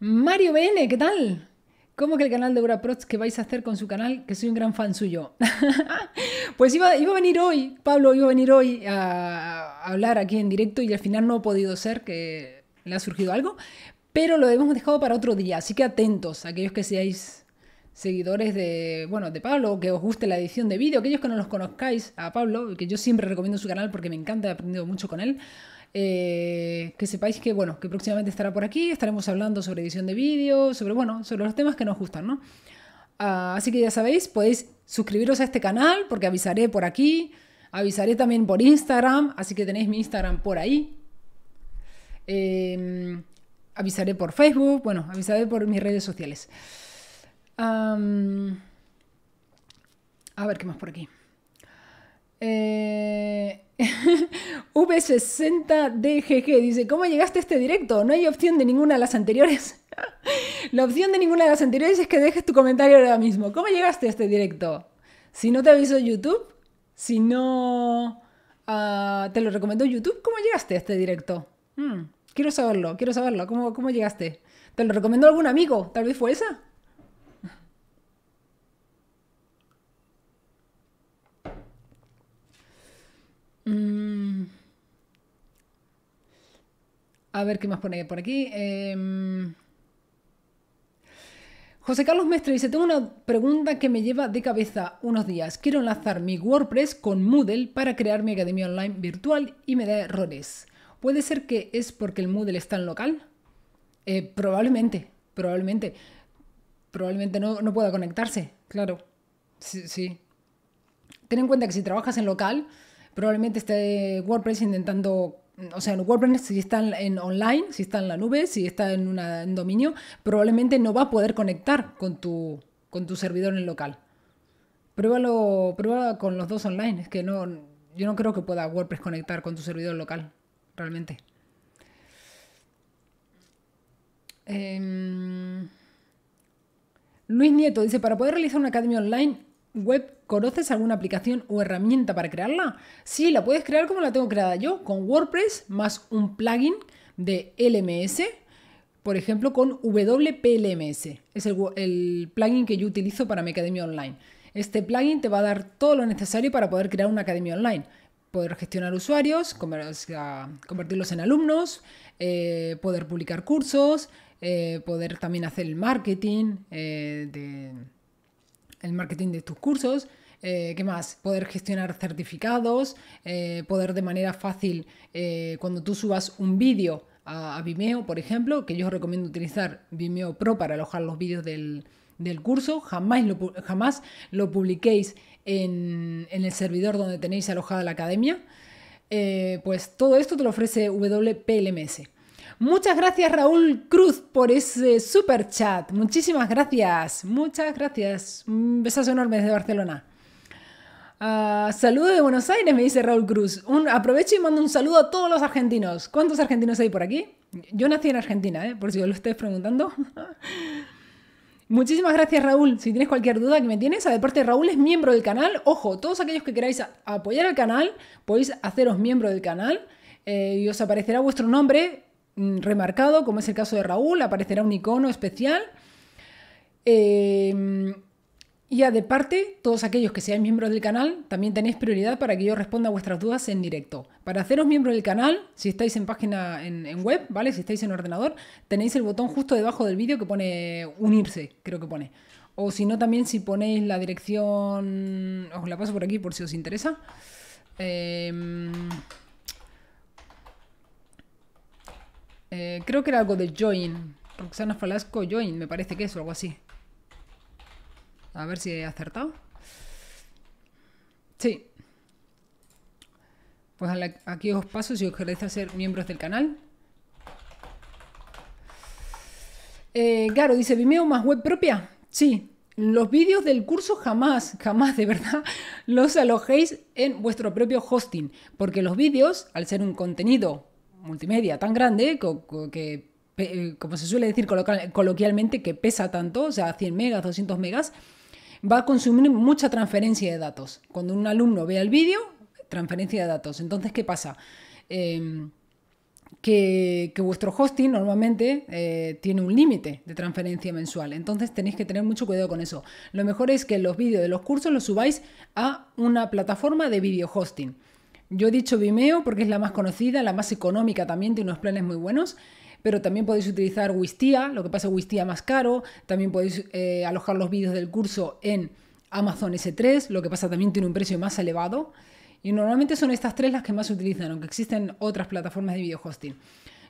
Mario BN, ¿qué tal? ¿Cómo que el canal de Europrox que vais a hacer con su canal? Que soy un gran fan suyo. pues iba, iba, a venir hoy, Pablo, iba a venir hoy a, a, hablar aquí en directo y al final no ha podido ser, que le ha surgido algo, pero lo hemos dejado para otro día, así que atentos, aquellos que seáis seguidores de, bueno, de Pablo, que os guste la edición de vídeo, aquellos que no los conozcáis a Pablo, que yo siempre recomiendo su canal porque me encanta, he aprendido mucho con él, eh, que sepáis que, bueno, que próximamente estará por aquí, estaremos hablando sobre edición de vídeo, sobre, bueno, sobre los temas que nos gustan, ¿no? Ah, así que ya sabéis, podéis suscribiros a este canal porque avisaré por aquí, avisaré también por Instagram, así que tenéis mi Instagram por ahí. Em, avisaré por Facebook, bueno, avisaré por mis redes sociales a ver qué más por aquí. Eh, V60DGG dice, ¿cómo llegaste a este directo? No hay opción de ninguna de las anteriores. La opción de ninguna de las anteriores es que dejes tu comentario ahora mismo. ¿Cómo llegaste a este directo? Si no te aviso YouTube, si no ah, te lo recomendó YouTube, ¿cómo llegaste a este directo? Hmm, quiero saberlo, quiero saberlo. ¿Cómo, ¿Cómo llegaste? ¿Te lo recomendó algún amigo? ¿Tal vez fue esa? A ver qué más pone por aquí. Em, José Carlos Mestre dice, tengo una pregunta que me lleva de cabeza unos días. Quiero enlazar mi WordPress con Moodle para crear mi academia online virtual y me da errores. ¿Puede ser que es porque el Moodle está en local? Eh, probablemente, probablemente. Probablemente no, pueda conectarse, claro. Sí, sí. Ten en cuenta que si trabajas en local, probablemente esté WordPress intentando o sea, en WordPress, si está en online, si está en la nube, si está en un dominio, probablemente no va a poder conectar con tu, con tu servidor en local. Pruébalo, pruébalo con los dos online. Es que no, yo no creo que pueda WordPress conectar con tu servidor local, realmente. Em, Luis Nieto dice, para poder realizar una academia online web, ¿conoces alguna aplicación o herramienta para crearla? Sí, la puedes crear como la tengo creada yo, con WordPress más un plugin de LMS, por ejemplo, con WPLMS. Es el, plugin que yo utilizo para mi academia online. Este plugin te va a dar todo lo necesario para poder crear una academia online poder gestionar usuarios, convertirlos en alumnos, eh, poder publicar cursos, eh, poder también hacer el marketing eh, de, el marketing de tus cursos, eh, ¿Qué más? Poder gestionar certificados, eh, poder de manera fácil, eh, cuando tú subas un vídeo a, Vimeo, por ejemplo, que yo os recomiendo utilizar Vimeo Pro para alojar los vídeos del, curso, jamás lo, jamás lo publiquéis en, en, el servidor donde tenéis alojada la academia, pues todo esto te lo ofrece WPLMS. Muchas gracias Raúl Cruz por ese super chat. Muchísimas gracias. Muchas gracias. Un besazo enorme desde Barcelona. Ah, saludo de Buenos Aires, me dice Raúl Cruz. aprovecho y mando un saludo a todos los argentinos. ¿Cuántos argentinos hay por aquí? Yo nací en Argentina, ¿eh? por si os lo estáis preguntando. Muchísimas gracias Raúl. Si tienes cualquier duda que me tienes, a aparte Raúl es miembro del canal. Ojo, todos aquellos que queráis apoyar al canal, podéis haceros miembro del canal eh, y os aparecerá vuestro nombre Mm, remarcado, como es el caso de Raúl, aparecerá un icono especial. Eh, y y de parte, todos aquellos que seáis miembros del canal, también tenéis prioridad para que yo responda a vuestras dudas en directo. Para haceros miembro del canal, si estáis en página en, web, ¿vale? Si estáis en ordenador, tenéis el botón justo debajo del vídeo que pone unirse, creo que pone. O si no, también si ponéis la dirección. Os la paso por aquí por si os interesa. Eh, Eh, creo que era algo de Join. Roxana Falasco Join, me parece que es o algo así. A ver si he acertado. Sí. Pues aquí os paso si os queréis hacer miembros del canal. Claro, eh, dice, Vimeo más web propia. Sí, los vídeos del curso jamás, jamás de verdad los alojéis en vuestro propio hosting, porque los vídeos, al ser un contenido multimedia tan grande que, eh, como se suele decir coloquialmente, que pesa tanto, o sea, 100 megas, 200 megas, va a consumir mucha transferencia de datos. Cuando un alumno vea el vídeo, transferencia de datos. Entonces, ¿qué pasa? Em, que, vuestro hosting normalmente eh, tiene un límite de transferencia mensual. Entonces tenéis que tener mucho cuidado con eso. Lo mejor es que los vídeos de los cursos los subáis a una plataforma de video hosting. Yo he dicho Vimeo porque es la más conocida, la más económica también, tiene unos planes muy buenos, pero también podéis utilizar Wistia, lo que pasa es Wistia más caro, también podéis eh, alojar los vídeos del curso en Amazon S3, lo que pasa también tiene un precio más elevado. Y normalmente son estas tres las que más se utilizan, aunque existen otras plataformas de video hosting.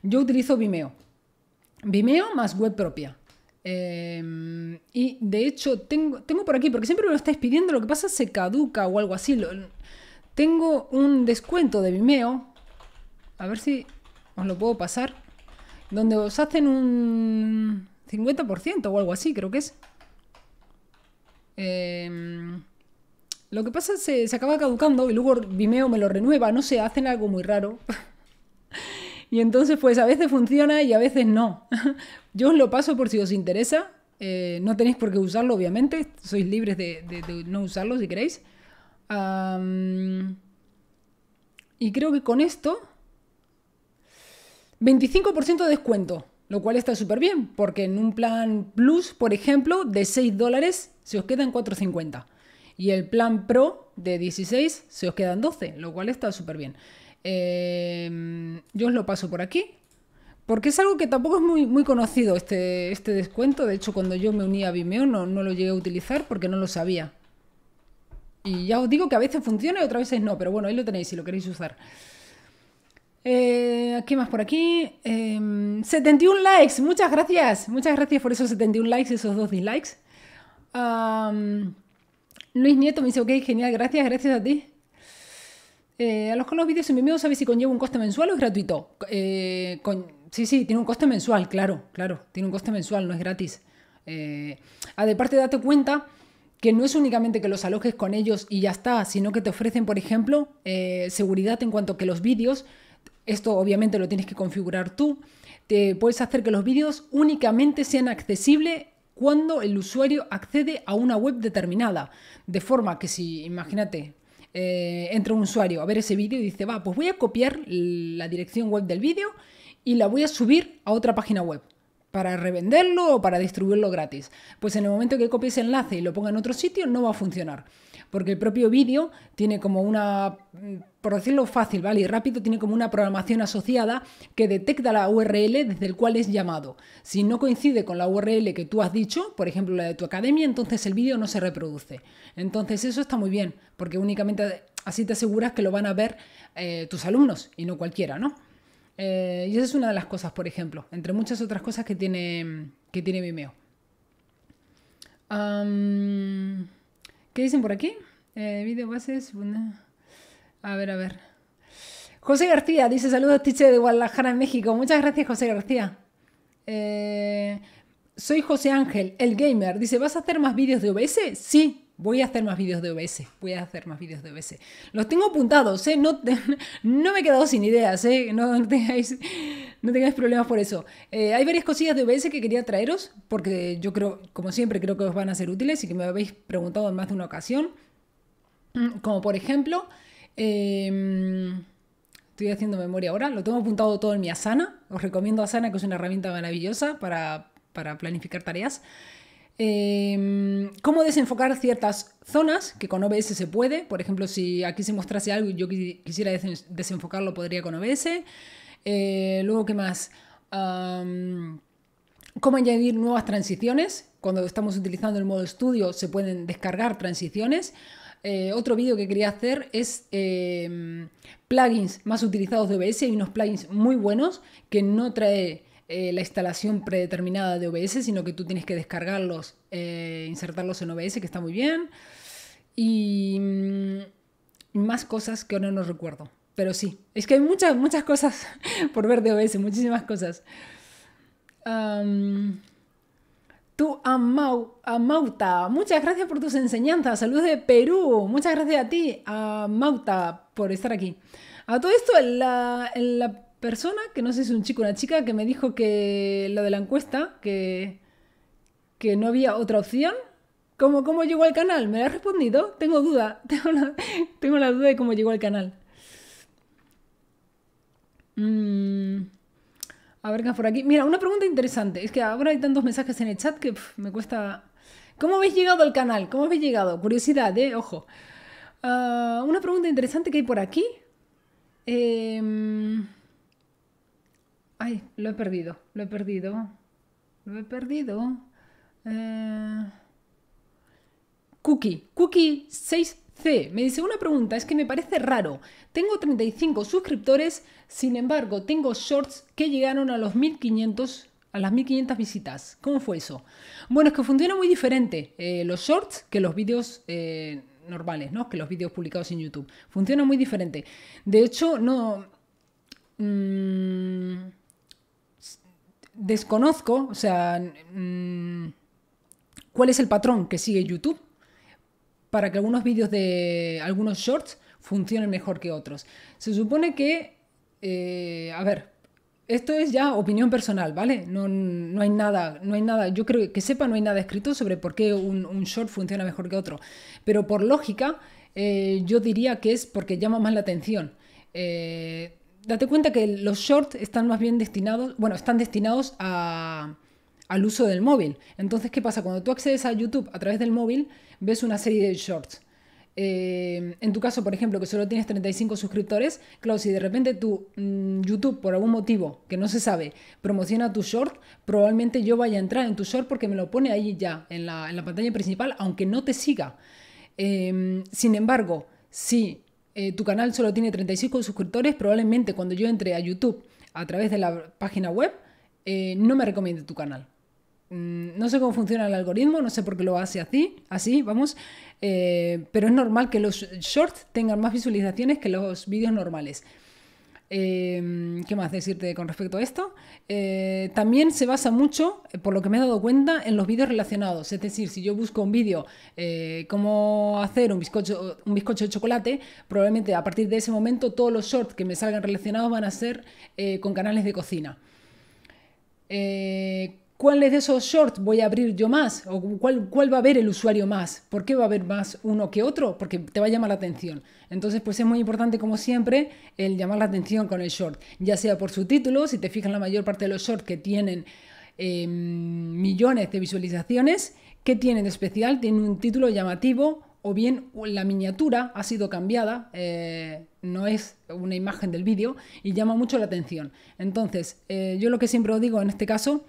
Yo utilizo Vimeo. Vimeo más web propia. Em, y de hecho, tengo, tengo por aquí, porque siempre me lo estáis pidiendo, lo que pasa es se caduca o algo así. Tengo un descuento de Vimeo. A ver si os lo puedo pasar. Donde os hacen un 50% o algo así, creo que es. Em, lo que pasa es que se, acaba caducando y luego Vimeo me lo renueva, no sé, hacen algo muy raro. y entonces pues a veces funciona y a veces no. Yo os lo paso por si os interesa. Eh, no tenéis por qué usarlo, obviamente. Sois libres de no usarlo si queréis y creo que con esto, 25% de descuento, lo cual está súper bien, porque en un plan Plus, por ejemplo, de 6 dólares se os quedan 4,50. Y el plan Pro de 16 se os quedan 12, lo cual está súper bien. Em, yo os lo paso por aquí. Porque es algo que tampoco es muy, muy conocido este, este descuento. De hecho, cuando yo me uní a Vimeo no, no lo llegué a utilizar porque no lo sabía. Y ya os digo que a veces funciona y otras veces no, pero bueno, ahí lo tenéis si lo queréis usar. Eh, ¿Qué más por aquí? 71 em, likes, muchas gracias. Muchas gracias por esos 71 likes, esos dos dislikes. Luis Nieto me dice, ok, genial, gracias, gracias a ti. Eh, a los con los vídeos mi miedo sabéis si conlleva un coste mensual o es gratuito. Eh, sí, sí, tiene un coste mensual, claro, claro, tiene un coste mensual, no es gratis. a de parte date cuenta que no es únicamente que los alojes con ellos y ya está, sino que te ofrecen, por ejemplo, eh, seguridad en cuanto que los vídeos, esto obviamente lo tienes que configurar tú, te puedes hacer que los vídeos únicamente sean accesibles cuando el usuario accede a una web determinada, de forma que si, imagínate, eh, entra un usuario a ver ese vídeo y dice, va, pues voy a copiar la dirección web del vídeo y la voy a subir a otra página web para revenderlo o para distribuirlo gratis. Pues en el momento que copies el enlace y lo ponga en otro sitio, no va a funcionar. Porque el propio vídeo tiene como una, por decirlo fácil, ¿vale? Y rápido, tiene como una programación asociada que detecta la URL desde el cual es llamado. Si no coincide con la URL que tú has dicho, por ejemplo la de tu academia, entonces el vídeo no se reproduce. Entonces eso está muy bien, porque únicamente así te aseguras que lo van a ver eh, tus alumnos y no cualquiera, ¿no? Eh, y esa es una de las cosas, por ejemplo, entre muchas otras cosas que tiene, que tiene Vimeo. ¿Qué dicen por aquí? Eh, bases A ver, a ver. José García dice: Saludos, Tiche de Guadalajara, en México. Muchas gracias, José García. Eh, soy José Ángel, el gamer. Dice: ¿Vas a hacer más vídeos de OBS? Sí, Voy a hacer más vídeos de OBS, voy a hacer más vídeos de OBS. Los tengo apuntados, ¿eh? no, no me he quedado sin ideas, ¿eh? no, tengáis, no tengáis problemas por eso. Eh, hay varias cosillas de OBS que quería traeros, porque yo creo, como siempre, creo que os van a ser útiles y que me habéis preguntado en más de una ocasión. Mm, como por ejemplo, em, estoy haciendo memoria ahora, lo tengo apuntado todo en mi Asana, os recomiendo Asana, que es una herramienta maravillosa para, para planificar tareas. Em, cómo desenfocar ciertas zonas, que con OBS se puede. Por ejemplo, si aquí se mostrase algo y yo quisiera desenfocarlo, podría con OBS. Eh, luego, ¿qué más? cómo añadir nuevas transiciones. Cuando estamos utilizando el modo estudio se pueden descargar transiciones. Eh, otro vídeo que quería hacer es em, plugins más utilizados de OBS. Hay unos plugins muy buenos que no trae eh, la instalación predeterminada de OBS, sino que tú tienes que descargarlos, e insertarlos en OBS, que está muy bien. Y mm, más cosas que ahora no recuerdo. Pero sí, es que hay muchas, muchas cosas por ver de OBS, muchísimas cosas. tú, Amauta, muchas gracias por tus enseñanzas. Saludos de Perú. Muchas gracias a ti, Amauta, por estar aquí. A todo esto, en la persona, que no sé si es un chico o una chica, que me dijo que lo de la encuesta, que, que no había otra opción. ¿Cómo, ¿Cómo llegó al canal? ¿Me lo has respondido? Tengo duda. Tengo la, duda de cómo llegó al canal. Mm, a ver qué por aquí. Mira, una pregunta interesante. Es que ahora hay tantos mensajes en el chat que me cuesta. ¿Cómo habéis llegado al canal? ¿Cómo habéis llegado? Curiosidad, ¿eh? Ojo. Ah, una pregunta interesante que hay por aquí. Eh. Ay, lo he perdido, lo he perdido, lo he perdido. Eh, Cookie, Cookie 6C me dice una pregunta, es que me parece raro. Tengo 35 suscriptores, sin embargo, tengo shorts que llegaron a los 1500 a las 1500 visitas. ¿Cómo fue eso? Bueno, es que funciona muy diferente eh, los shorts que los vídeos eh, normales, ¿no? Que los vídeos publicados en YouTube. Funciona muy diferente. De hecho, no... Mm, desconozco, o sea, mm, cuál es el patrón que sigue YouTube para que algunos vídeos de algunos shorts funcionen mejor que otros. Se supone que, eh, a ver, esto es ya opinión personal, ¿vale? No, hay nada, no hay nada, yo creo que sepa, no hay nada escrito sobre por qué un, short funciona mejor que otro. Pero por lógica, eh, yo diría que es porque llama más la atención. Eh, date cuenta que los shorts están más bien destinados, bueno, están destinados a, al uso del móvil. Entonces, ¿qué pasa? Cuando tú accedes a YouTube a través del móvil, ves una serie de shorts. Eh, en tu caso, por ejemplo, que solo tienes 35 suscriptores, claro, si de repente tu mm, YouTube, por algún motivo que no se sabe, promociona tu short, probablemente yo vaya a entrar en tu short porque me lo pone ahí ya, en la, pantalla principal, aunque no te siga. Em, sin embargo, si eh, tu canal solo tiene 35 suscriptores, probablemente cuando yo entre a YouTube a través de la página web, eh, no me recomiende tu canal. Mm, no sé cómo funciona el algoritmo, no sé por qué lo hace así, así vamos, eh, pero es normal que los shorts tengan más visualizaciones que los vídeos normales. Em, ¿Qué más decirte con respecto a esto? Eh, también se basa mucho, eh, por lo que me he dado cuenta, en los vídeos relacionados. Es decir, si yo busco un vídeo eh, cómo hacer un bizcocho, un bizcocho de chocolate, probablemente a partir de ese momento todos los shorts que me salgan relacionados van a ser con canales de cocina. ¿Cuáles de esos shorts voy a abrir yo más? ¿O cuál, cuál va a ver el usuario más? ¿Por qué va a ver más uno que otro? Porque te va a llamar la atención. Entonces, pues es muy importante, como siempre, el llamar la atención con el short, ya sea por su título, si te fijas la mayor parte de los shorts que tienen em, millones de visualizaciones, ¿qué tienen de especial? Tienen un título llamativo o bien la miniatura ha sido cambiada, eh, no es una imagen del vídeo y llama mucho la atención. Entonces, eh, yo lo que siempre os digo en este caso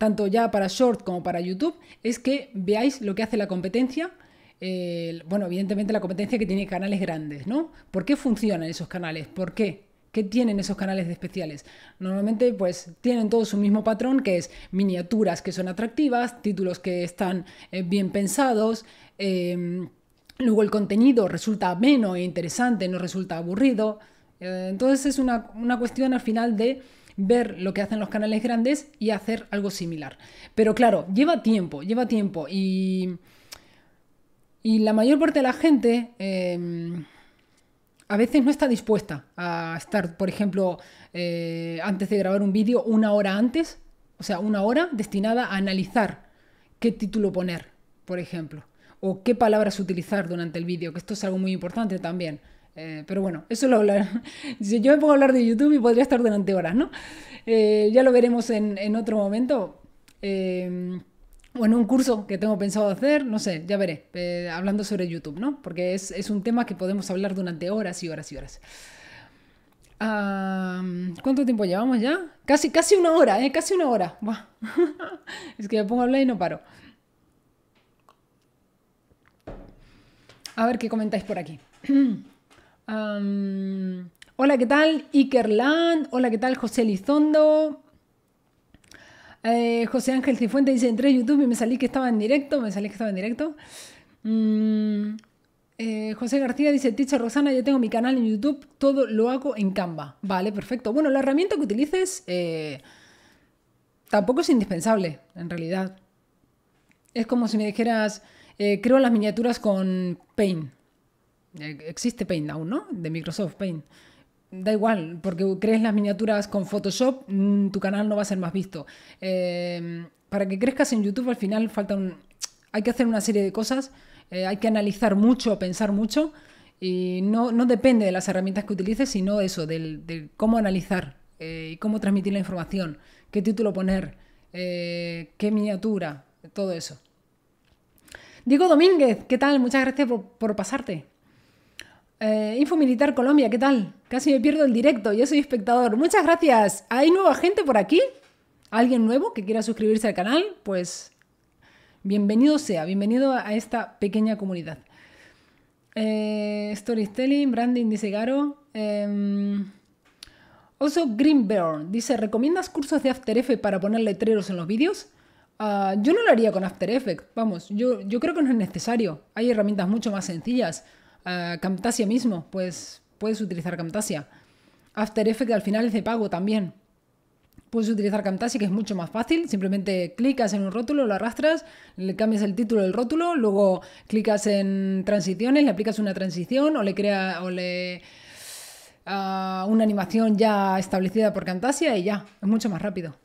tanto ya para Short como para YouTube, es que veáis lo que hace la competencia. bueno, evidentemente la competencia que tiene canales grandes, ¿no? ¿Por qué funcionan esos canales? ¿Por qué? ¿Qué tienen esos canales especiales? Normalmente, pues tienen todos un mismo patrón, que es miniaturas que son atractivas, títulos que están eh, bien pensados. Em, luego el contenido resulta menos e interesante, no resulta aburrido. Eh, entonces es una cuestión al final de ver lo que hacen los canales grandes y hacer algo similar. Pero claro, lleva tiempo, lleva tiempo y... Y la mayor parte de la gente em, a veces no está dispuesta a estar, por ejemplo, eh, antes de grabar un vídeo, una hora antes, o sea, una hora destinada a analizar qué título poner, por ejemplo, o qué palabras utilizar durante el vídeo, que esto es algo muy importante también. Eh, pero bueno, eso lo hablar. Yo me pongo a hablar de YouTube y podría estar durante horas, ¿no? Eh, ya lo veremos en, en otro momento. Em, o en un curso que tengo pensado hacer, no sé, ya veré, eh, hablando sobre YouTube, ¿no? Porque es, es, un tema que podemos hablar durante horas y horas y horas. ¿Cuánto tiempo llevamos ya? Casi, casi una hora, ¿eh? Casi una hora. es que me pongo a hablar y no paro. A ver qué comentáis por aquí. hola, ¿qué tal? Ikerland. Hola, ¿qué tal? José Lizondo. Eh, José Ángel Cifuente dice, entré a YouTube y me salí que estaba en directo. Me salí que estaba en directo. Mm, eh, José García dice, Ticha Rosana, yo tengo mi canal en YouTube, todo lo hago en Canva. Vale, perfecto. Bueno, la herramienta que utilices eh, tampoco es indispensable, en realidad. Es como si me dijeras, creo las miniaturas con Paint. Eh, existe Paint aún, ¿no? De Microsoft Paint. Da igual, porque crees las miniaturas con Photoshop, mm, tu canal no va a ser más visto. Eh, para que crezcas en YouTube al final falta un... Hay que hacer una serie de cosas, eh, hay que analizar mucho, pensar mucho, y no, depende de las herramientas que utilices, sino eso, de cómo analizar y cómo transmitir la información, qué título poner, qué miniatura, todo eso. Diego Domínguez, ¿qué tal? Muchas gracias por pasarte. Infomilitar eh, Info Militar Colombia, ¿qué tal? Casi me pierdo el directo, yo soy espectador. Muchas gracias. ¿Hay nueva gente por aquí? ¿Alguien nuevo que quiera suscribirse al canal? Pues bienvenido sea, bienvenido a esta pequeña comunidad. Eh, storytelling, branding, dice Garo. Eh, Oso Greenburn dice, ¿recomiendas cursos de After Effects para poner letreros en los vídeos? Ah, yo no lo haría con After Effects, vamos, yo, yo creo que no es necesario. Hay herramientas mucho más sencillas. Camtasia mismo, pues puedes utilizar Camtasia. After Effects al final es de pago también. Puedes utilizar Camtasia, que es mucho más fácil. Simplemente clicas en un rótulo, lo arrastras, le cambias el título del rótulo, luego clicas en transiciones, le aplicas una transición o le crea o le una animación ya establecida por Camtasia y ya, es mucho más rápido.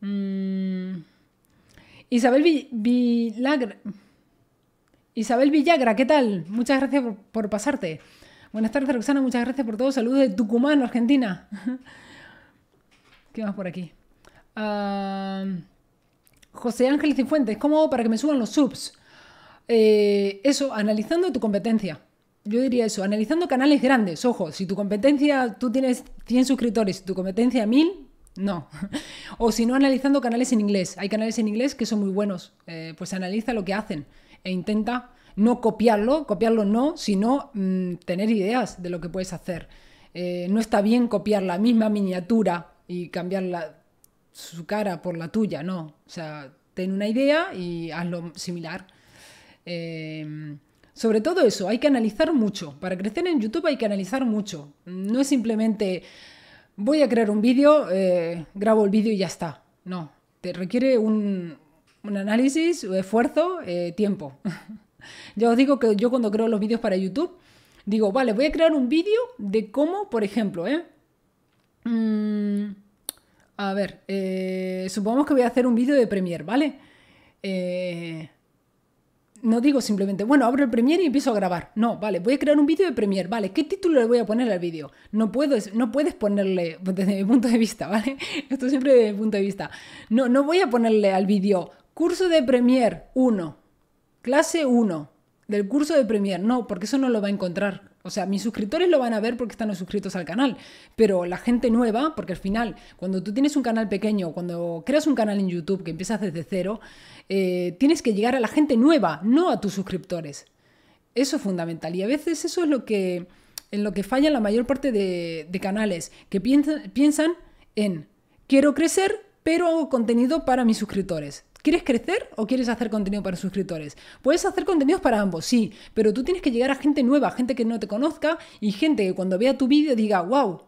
Mm. Isabel Vilagre. Isabel Villagra, ¿qué tal? Muchas gracias por, pasarte. Buenas tardes, Roxana, muchas gracias por todo. Saludos de Tucumán, Argentina. ¿Qué más por aquí? Ah, José Ángel Cifuentes, ¿cómo para que me suban los subs? Eh, eso, analizando tu competencia. Yo diría eso, analizando canales grandes. Ojo, si tu competencia, tú tienes 100 suscriptores, tu competencia 1000, no. o si no, analizando canales en inglés. Hay canales en inglés que son muy buenos. Eh, pues analiza lo que hacen e intenta no copiarlo, copiarlo no, sino mm, tener ideas de lo que puedes hacer. Eh, no está bien copiar la misma miniatura y cambiar su cara por la tuya, no. O sea, ten una idea y hazlo similar. Eh, sobre todo eso, hay que analizar mucho. Para crecer en YouTube hay que analizar mucho. No es simplemente voy a crear un vídeo, eh, grabo el vídeo y ya está. No, te requiere un, un análisis, esfuerzo, eh, tiempo. ya os digo que yo cuando creo los vídeos para YouTube, digo, vale, voy a crear un vídeo de cómo, por ejemplo, ¿eh? Mm, a ver, eh, supongamos que voy a hacer un vídeo de Premiere, ¿vale? Eh, no digo simplemente, bueno, abro el Premiere y empiezo a grabar. No, vale, voy a crear un vídeo de Premiere, vale, ¿qué título le voy a poner al vídeo? No, puedo, no puedes ponerle, desde mi punto de vista, ¿vale? Esto siempre desde mi punto de vista. No, no voy a ponerle al vídeo Curso de Premier 1, clase 1 del curso de Premier. No, porque eso no lo va a encontrar. O sea, mis suscriptores lo van a ver porque están suscritos al canal, pero la gente nueva, porque al final, cuando tú tienes un canal pequeño, cuando creas un canal en YouTube que empiezas desde cero, eh, tienes que llegar a la gente nueva, no a tus suscriptores. Eso es fundamental. Y a veces eso es lo que, en lo que falla la mayor parte de, canales, que piensan en, quiero crecer, pero hago contenido para mis suscriptores. ¿Quieres crecer o quieres hacer contenido para suscriptores? Puedes hacer contenidos para ambos, sí, pero tú tienes que llegar a gente nueva, gente que no te conozca y gente que cuando vea tu vídeo diga, wow,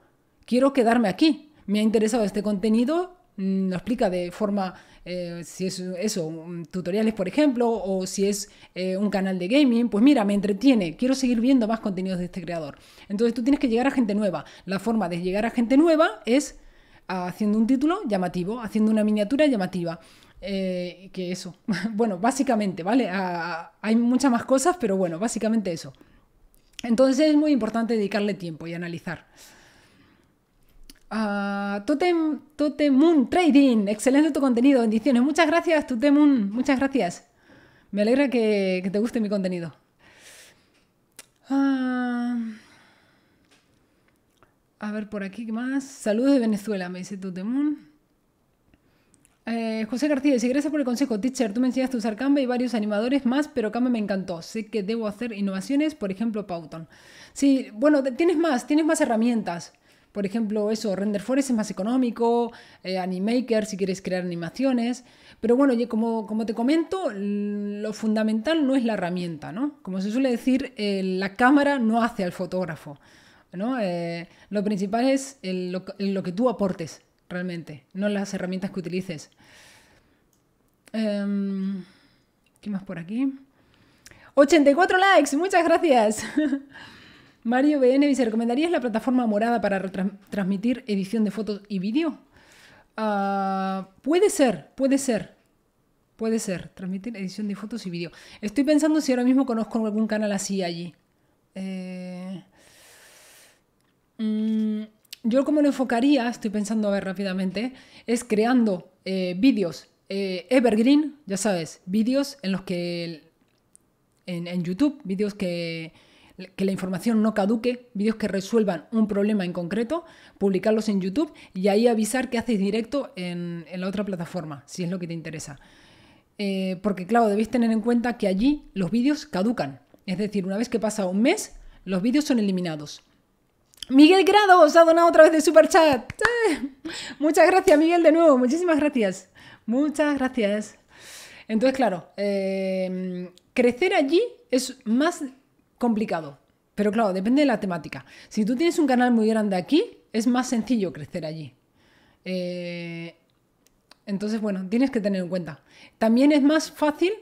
quiero quedarme aquí, me ha interesado este contenido, mm, lo explica de forma, eh, si es eso, tutoriales por ejemplo, o si es eh, un canal de gaming, pues mira, me entretiene, quiero seguir viendo más contenidos de este creador. Entonces tú tienes que llegar a gente nueva. La forma de llegar a gente nueva es ah, haciendo un título llamativo, haciendo una miniatura llamativa, eh, que eso. bueno, básicamente, ¿vale? hay muchas más cosas, pero bueno, básicamente eso. Entonces es muy importante dedicarle tiempo y analizar. Uh, Totem, Totemun Trading, excelente tu contenido, bendiciones. Muchas gracias, Totemun, muchas gracias. Me alegra que, te guste mi contenido. Ah, a ver por aquí, ¿qué más? Saludos de Venezuela, me dice Totemun. Eh, José García si gracias por el consejo, teacher, tú me enseñaste a usar Canva y varios animadores más, pero Canva me encantó. Sé que debo hacer innovaciones, por ejemplo, Pauton. Sí, bueno, tienes más, tienes más herramientas. Por ejemplo, eso, Render es más económico, eh, Animaker si quieres crear animaciones. Pero bueno, como, como te comento, lo fundamental no es la herramienta, ¿no? Como se suele decir, eh, la cámara no hace al fotógrafo, ¿no? lo principal es lo que tú aportes realmente, no las herramientas que utilices. Em, ¿Qué más por aquí? 84 likes, muchas gracias. Mario BN dice, ¿recomendarías la plataforma morada para transmitir edición de fotos y vídeo? Ah, puede ser, puede ser. Puede ser, transmitir edición de fotos y vídeo. Estoy pensando si ahora mismo conozco algún canal así allí. Eh... Mm, yo como lo enfocaría, estoy pensando a ver rápidamente, es creando eh, vídeos eh, evergreen, ya sabes, vídeos en los que en, YouTube, vídeos que, la información no caduque, vídeos que resuelvan un problema en concreto, publicarlos en YouTube y ahí avisar que haces directo en, la otra plataforma, si es lo que te interesa. Eh, porque claro, debéis tener en cuenta que allí los vídeos caducan. Es decir, una vez que pasa un mes, los vídeos son eliminados. Miguel Grado os ha donado otra vez de super chat. Muchas gracias, Miguel, de nuevo. Muchísimas gracias. Muchas gracias. Entonces, claro, eh, crecer allí es más complicado. Pero claro, depende de la temática. Si tú tienes un canal muy grande aquí, es más sencillo crecer allí. Eh, entonces, bueno, tienes que tener en cuenta. También es más fácil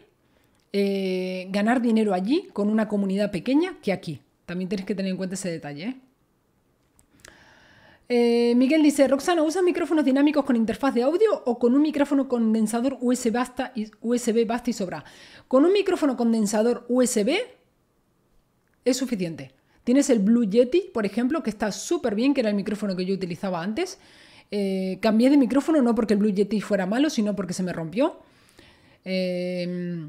eh, ganar dinero allí con una comunidad pequeña que aquí. También tienes que tener en cuenta ese detalle. Eh, Miguel dice, Roxana, ¿usa micrófonos dinámicos con interfaz de audio o con un micrófono condensador USB basta y, y sobra? Con un micrófono condensador USB es suficiente. Tienes el Blue Yeti, por ejemplo, que está súper bien, que era el micrófono que yo utilizaba antes. Eh, cambié de micrófono no porque el Blue Yeti fuera malo, sino porque se me rompió. Eh,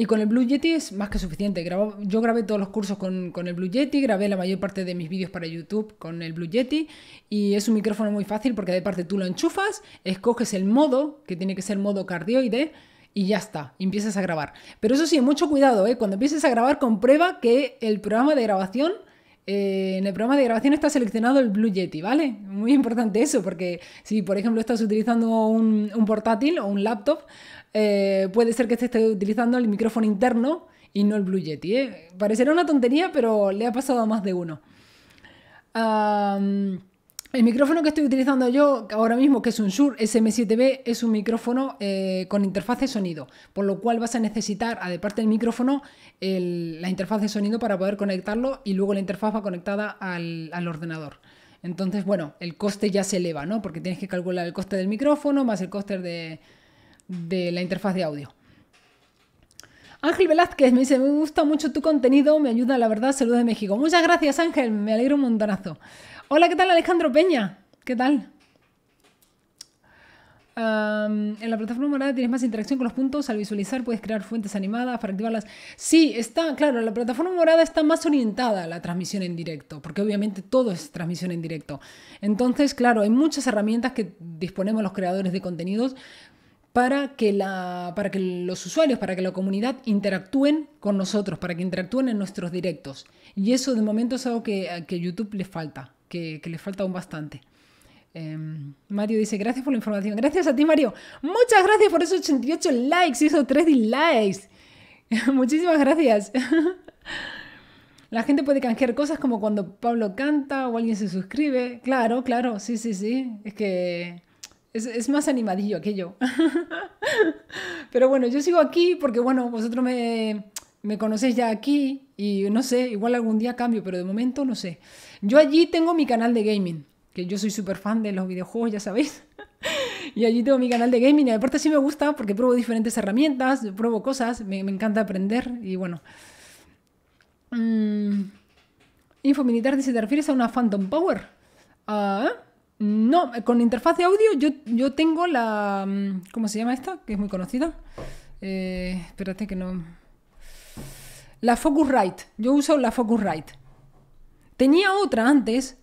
y con el Blue Yeti es más que suficiente. yo grabé todos los cursos con, el Blue Yeti, grabé la mayor parte de mis vídeos para YouTube con el Blue Yeti y es un micrófono muy fácil porque de parte tú lo enchufas, escoges el modo, que tiene que ser modo cardioide, y ya está, empiezas a grabar. Pero eso sí, mucho cuidado, ¿eh? cuando empieces a grabar comprueba que el programa de grabación... Eh, en el programa de grabación está seleccionado el Blue Yeti, ¿vale? Muy importante eso, porque si por ejemplo estás utilizando un, un portátil o un laptop, eh, puede ser que te esté utilizando el micrófono interno y no el Blue Yeti. ¿eh? Parecerá una tontería, pero le ha pasado a más de uno. el micrófono que estoy utilizando yo ahora mismo, que es un Shure SM7B, es un micrófono eh, con interfaz de sonido, por lo cual vas a necesitar, parte del micrófono, la interfaz de sonido para poder conectarlo y luego la interfaz va conectada al, al ordenador. Entonces, bueno, el coste ya se eleva, ¿no? Porque tienes que calcular el coste del micrófono más el coste de, de la interfaz de audio. Ángel Velázquez me dice, me gusta mucho tu contenido, me ayuda, la verdad, saludos de México. Muchas gracias Ángel, me alegro un montonazo. Hola, ¿qué tal Alejandro Peña? ¿Qué tal? en la plataforma morada tienes más interacción con los puntos. Al visualizar puedes crear fuentes animadas para activarlas. Sí, está, claro, la plataforma morada está más orientada a la transmisión en directo, porque obviamente todo es transmisión en directo. Entonces, claro, hay muchas herramientas que disponemos los creadores de contenidos para que, la, para que los usuarios, para que la comunidad interactúen con nosotros, para que interactúen en nuestros directos. Y eso de momento es algo que, que YouTube le falta, que, que le falta aún bastante. Em, Mario dice, gracias por la información. Gracias a ti, Mario. Muchas gracias por esos 88 likes y esos 3 dislikes. Muchísimas gracias. La gente puede canjear cosas como cuando Pablo canta o alguien se suscribe. Claro, claro, sí, sí, sí. Es que es, más animadillo aquello. Pero bueno, yo sigo aquí porque, bueno, vosotros me, me conocéis ya aquí y no sé, igual algún día cambio, pero de momento no sé. Yo allí tengo mi canal de gaming, que yo soy súper fan de los videojuegos, ya sabéis. y allí tengo mi canal de gaming y aparte sí me gusta porque pruebo diferentes herramientas, pruebo cosas, me, encanta aprender y bueno. Mm, Info Militar dice, ¿te refieres a una Phantom Power? Ah... No, con interfaz de audio yo, yo tengo la... Mm, ¿Cómo se llama esta? Que es muy conocida. Eh, espérate que no... La Focusrite. Yo uso la Focusrite. Tenía otra antes,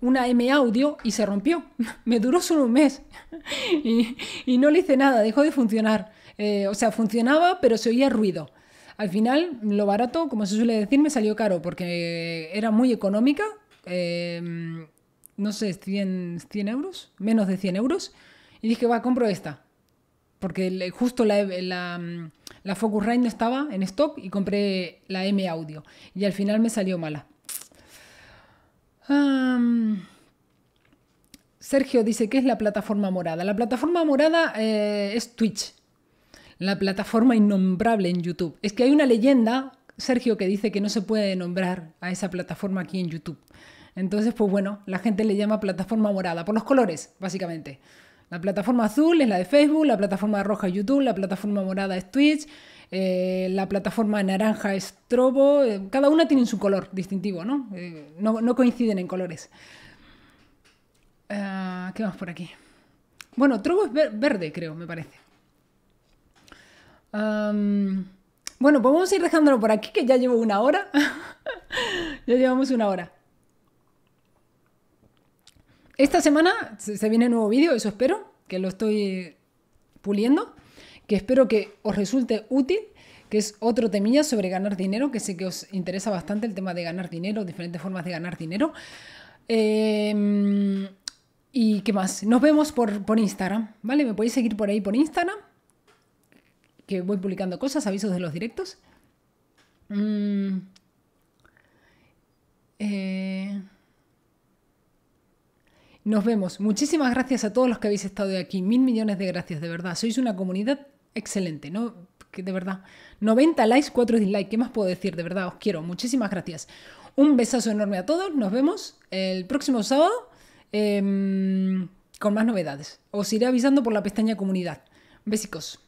una M audio, y se rompió. Me duró solo un mes. y, no le hice nada, dejó de funcionar. Eh, o sea, funcionaba, pero se oía ruido. Al final, lo barato, como se suele decir, me salió caro porque era muy económica. Eh, no sé, 100, euros, menos de 100 euros, y dije, va, compro esta. Porque justo la, la, mm, la Focusrite estaba en stock y compré la M Audio. Y al final me salió mala. Sergio dice, ¿qué es la plataforma morada? La plataforma morada eh, es Twitch. La plataforma innombrable en YouTube. Es que hay una leyenda, Sergio, que dice que no se puede nombrar a esa plataforma aquí en YouTube. Entonces, pues bueno, la gente le llama plataforma morada, por los colores, básicamente. La plataforma azul es la de Facebook, la plataforma roja es YouTube, la plataforma morada es Twitch, eh, la plataforma naranja es Trobo, eh, cada una tiene su color distintivo, ¿no? Eh, no, coinciden en colores. Ah, ¿Qué más por aquí? Bueno, Trovo es verde, creo, me parece. bueno, pues vamos a ir dejándolo por aquí, que ya llevo una hora. ya llevamos una hora esta semana se viene nuevo vídeo, eso espero, que lo estoy puliendo, que espero que os resulte útil, que es otro temilla sobre ganar dinero, que sé que os interesa bastante el tema de ganar dinero, diferentes formas de ganar dinero. Em, ¿Y qué más? Nos vemos por, Instagram, ¿vale? Me podéis seguir por ahí por Instagram, que voy publicando cosas, avisos de los directos. Mm. Eh... Nos vemos. Muchísimas gracias a todos los que habéis estado de aquí. Mil millones de gracias, de verdad. Sois una comunidad excelente, ¿no? de verdad. 90 likes, 4 dislikes. ¿Qué más puedo decir? De verdad, os quiero. Muchísimas gracias. Un besazo enorme a todos. Nos vemos el próximo sábado em, con más novedades. Os iré avisando por la pestaña comunidad. Besicos.